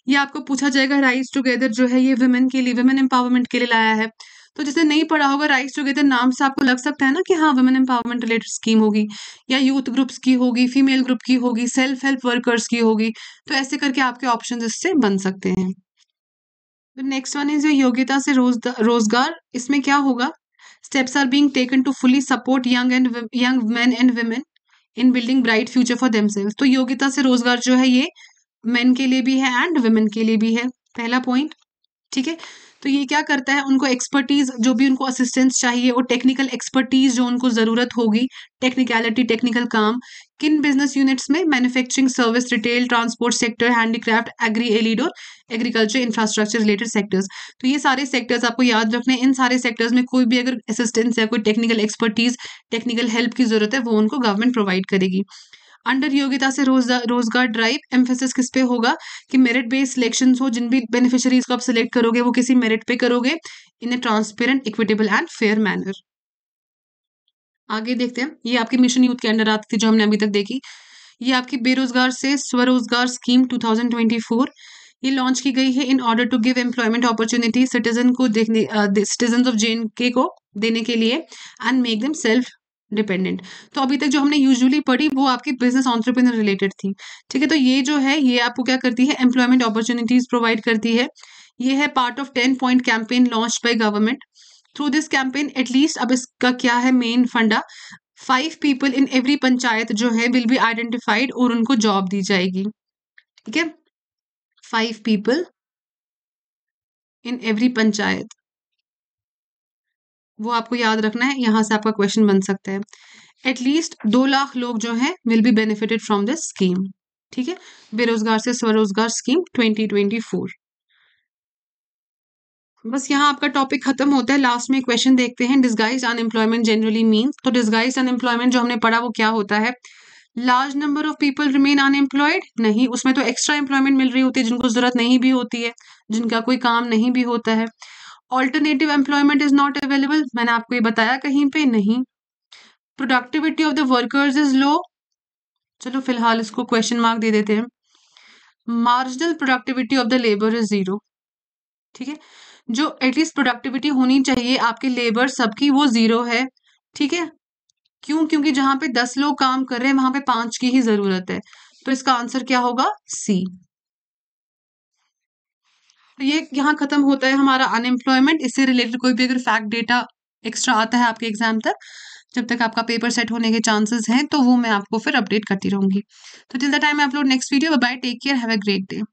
ये आपको पूछा जाएगा राइस टुगेदर जो है ये वुमेन के लिए वुमेन एम्पावरमेंट के लिए लाया है तो जैसे नहीं पढ़ा होगा राइस टुगेदर नाम से आपको लग सकता है ना कि हाँ वुमेन एम्पावरमेंट रिलेटेड स्कीम होगी या यूथ ग्रुप्स की होगी फीमेल ग्रुप की होगी सेल्फ हेल्प वर्कर्स की होगी तो ऐसे करके आपके ऑप्शन इससे बन सकते हैं नेक्स्ट वन इज योग्यता से रोज रोजगार इसमें क्या होगा steps are being taken to fully support young and young men and women in building bright future for themselves तो योग्यता से रोजगार जो है ये men के लिए भी है एंड वुमेन के लिए भी है पहला पॉइंट ठीक है तो ये क्या करता है उनको एक्सपर्टीज जो भी उनको असिस्टेंस चाहिए और टेक्निकल एक्सपर्टीज जो उनको ज़रूरत होगी टेक्निकलिटी टेक्निकल काम किन बिजनेस यूनिट्स में manufacturing service retail transport sector handicraft agri allied or agriculture infrastructure related sectors तो ये सारे सेक्टर्स आपको याद रखने इन सारे सेक्टर्स में कोई भी अगर असिस्टेंस या कोई टेक्निकल एक्सपर्टीज टेक्निकल हेल्प की जरूरत है वो उनको गवर्नमेंट प्रोवाइड करेगी अंडर योग्यता से रोजगार रोजगार ड्राइव एम्फेसिस किस पे होगा कि मेरिट बेस्ड सिलेक्शन हो जिन भी बेनिफिशरीज को आप सिलेक्ट करोगे वो किसी मेरिट पे करोगे in a transparent equitable and fair manner आगे देखते हैं ये आपकी मिशन यूथ के अंडर आती थी जो हमने अभी तक देखी ये आपकी बेरोजगार से स्वरोजगार स्कीम 2024 ये लॉन्च की गई है in order to give employment opportunity citizen को देखने सिटीजन ऑफ जे के को देने के लिए and make them self dependent तो अभी तक जो हमने यूजुअली पढ़ी वो आपकी बिजनेस ऑन्टरप्रिनर रिलेटेड थी ठीक है तो ये जो है ये आपको क्या करती है एम्प्लॉयमेंट अपॉर्चुनिटीज प्रोवाइड करती है ये है part of ten point campaign launch by government through this campaign at least अब इसका क्या है main funda five people in every panchayat जो है विल बी आइडेंटिफाइड और उनको जॉब दी जाएगी ठीक है five people in every panchayat वो आपको याद रखना है यहां से आपका क्वेश्चन बन सकता है एटलीस्ट दो लाख लोग जो हैं will be benefited from this scheme ठीक है बेरोजगार से स्वरोजगार स्कीम 2024 बस यहाँ आपका टॉपिक खत्म होता है लास्ट में क्वेश्चन देखते हैं डिस्गाइज अनएम्प्लॉयमेंट जनरली मीन तो डिस्गाइज अनएम्प्लॉयमेंट जो हमने पढ़ा वो क्या होता है large number of people remain unemployed नहीं उसमें तो एक्स्ट्रा एम्प्लॉयमेंट मिल रही होती है जिनको जरूरत नहीं भी होती है जिनका कोई काम नहीं भी होता है alternative employment is not available मैंने आपको ये बताया कहीं पे नहीं productivity of the workers is low चलो फिलहाल इसको क्वेश्चन मार्क दे देते हैं marginal productivity of the labour is zero ठीक है जो एटलीस्ट प्रोडक्टिविटी होनी चाहिए आपके लेबर सबकी वो जीरो है ठीक है क्यों क्योंकि जहां पे दस लोग काम कर रहे हैं वहां पे पांच की ही जरूरत है तो इसका आंसर क्या होगा सी तो ये यहाँ खत्म होता है हमारा अनएम्प्लॉयमेंट इससे रिलेटेड कोई भी अगर फैक्ट डेटा एक्स्ट्रा आता है आपके एग्जाम तक जब तक आपका पेपर सेट होने के चांसेस हैं तो वो मैं आपको फिर अपडेट करती रहूंगी तो till the time upload next video bye take care have a great day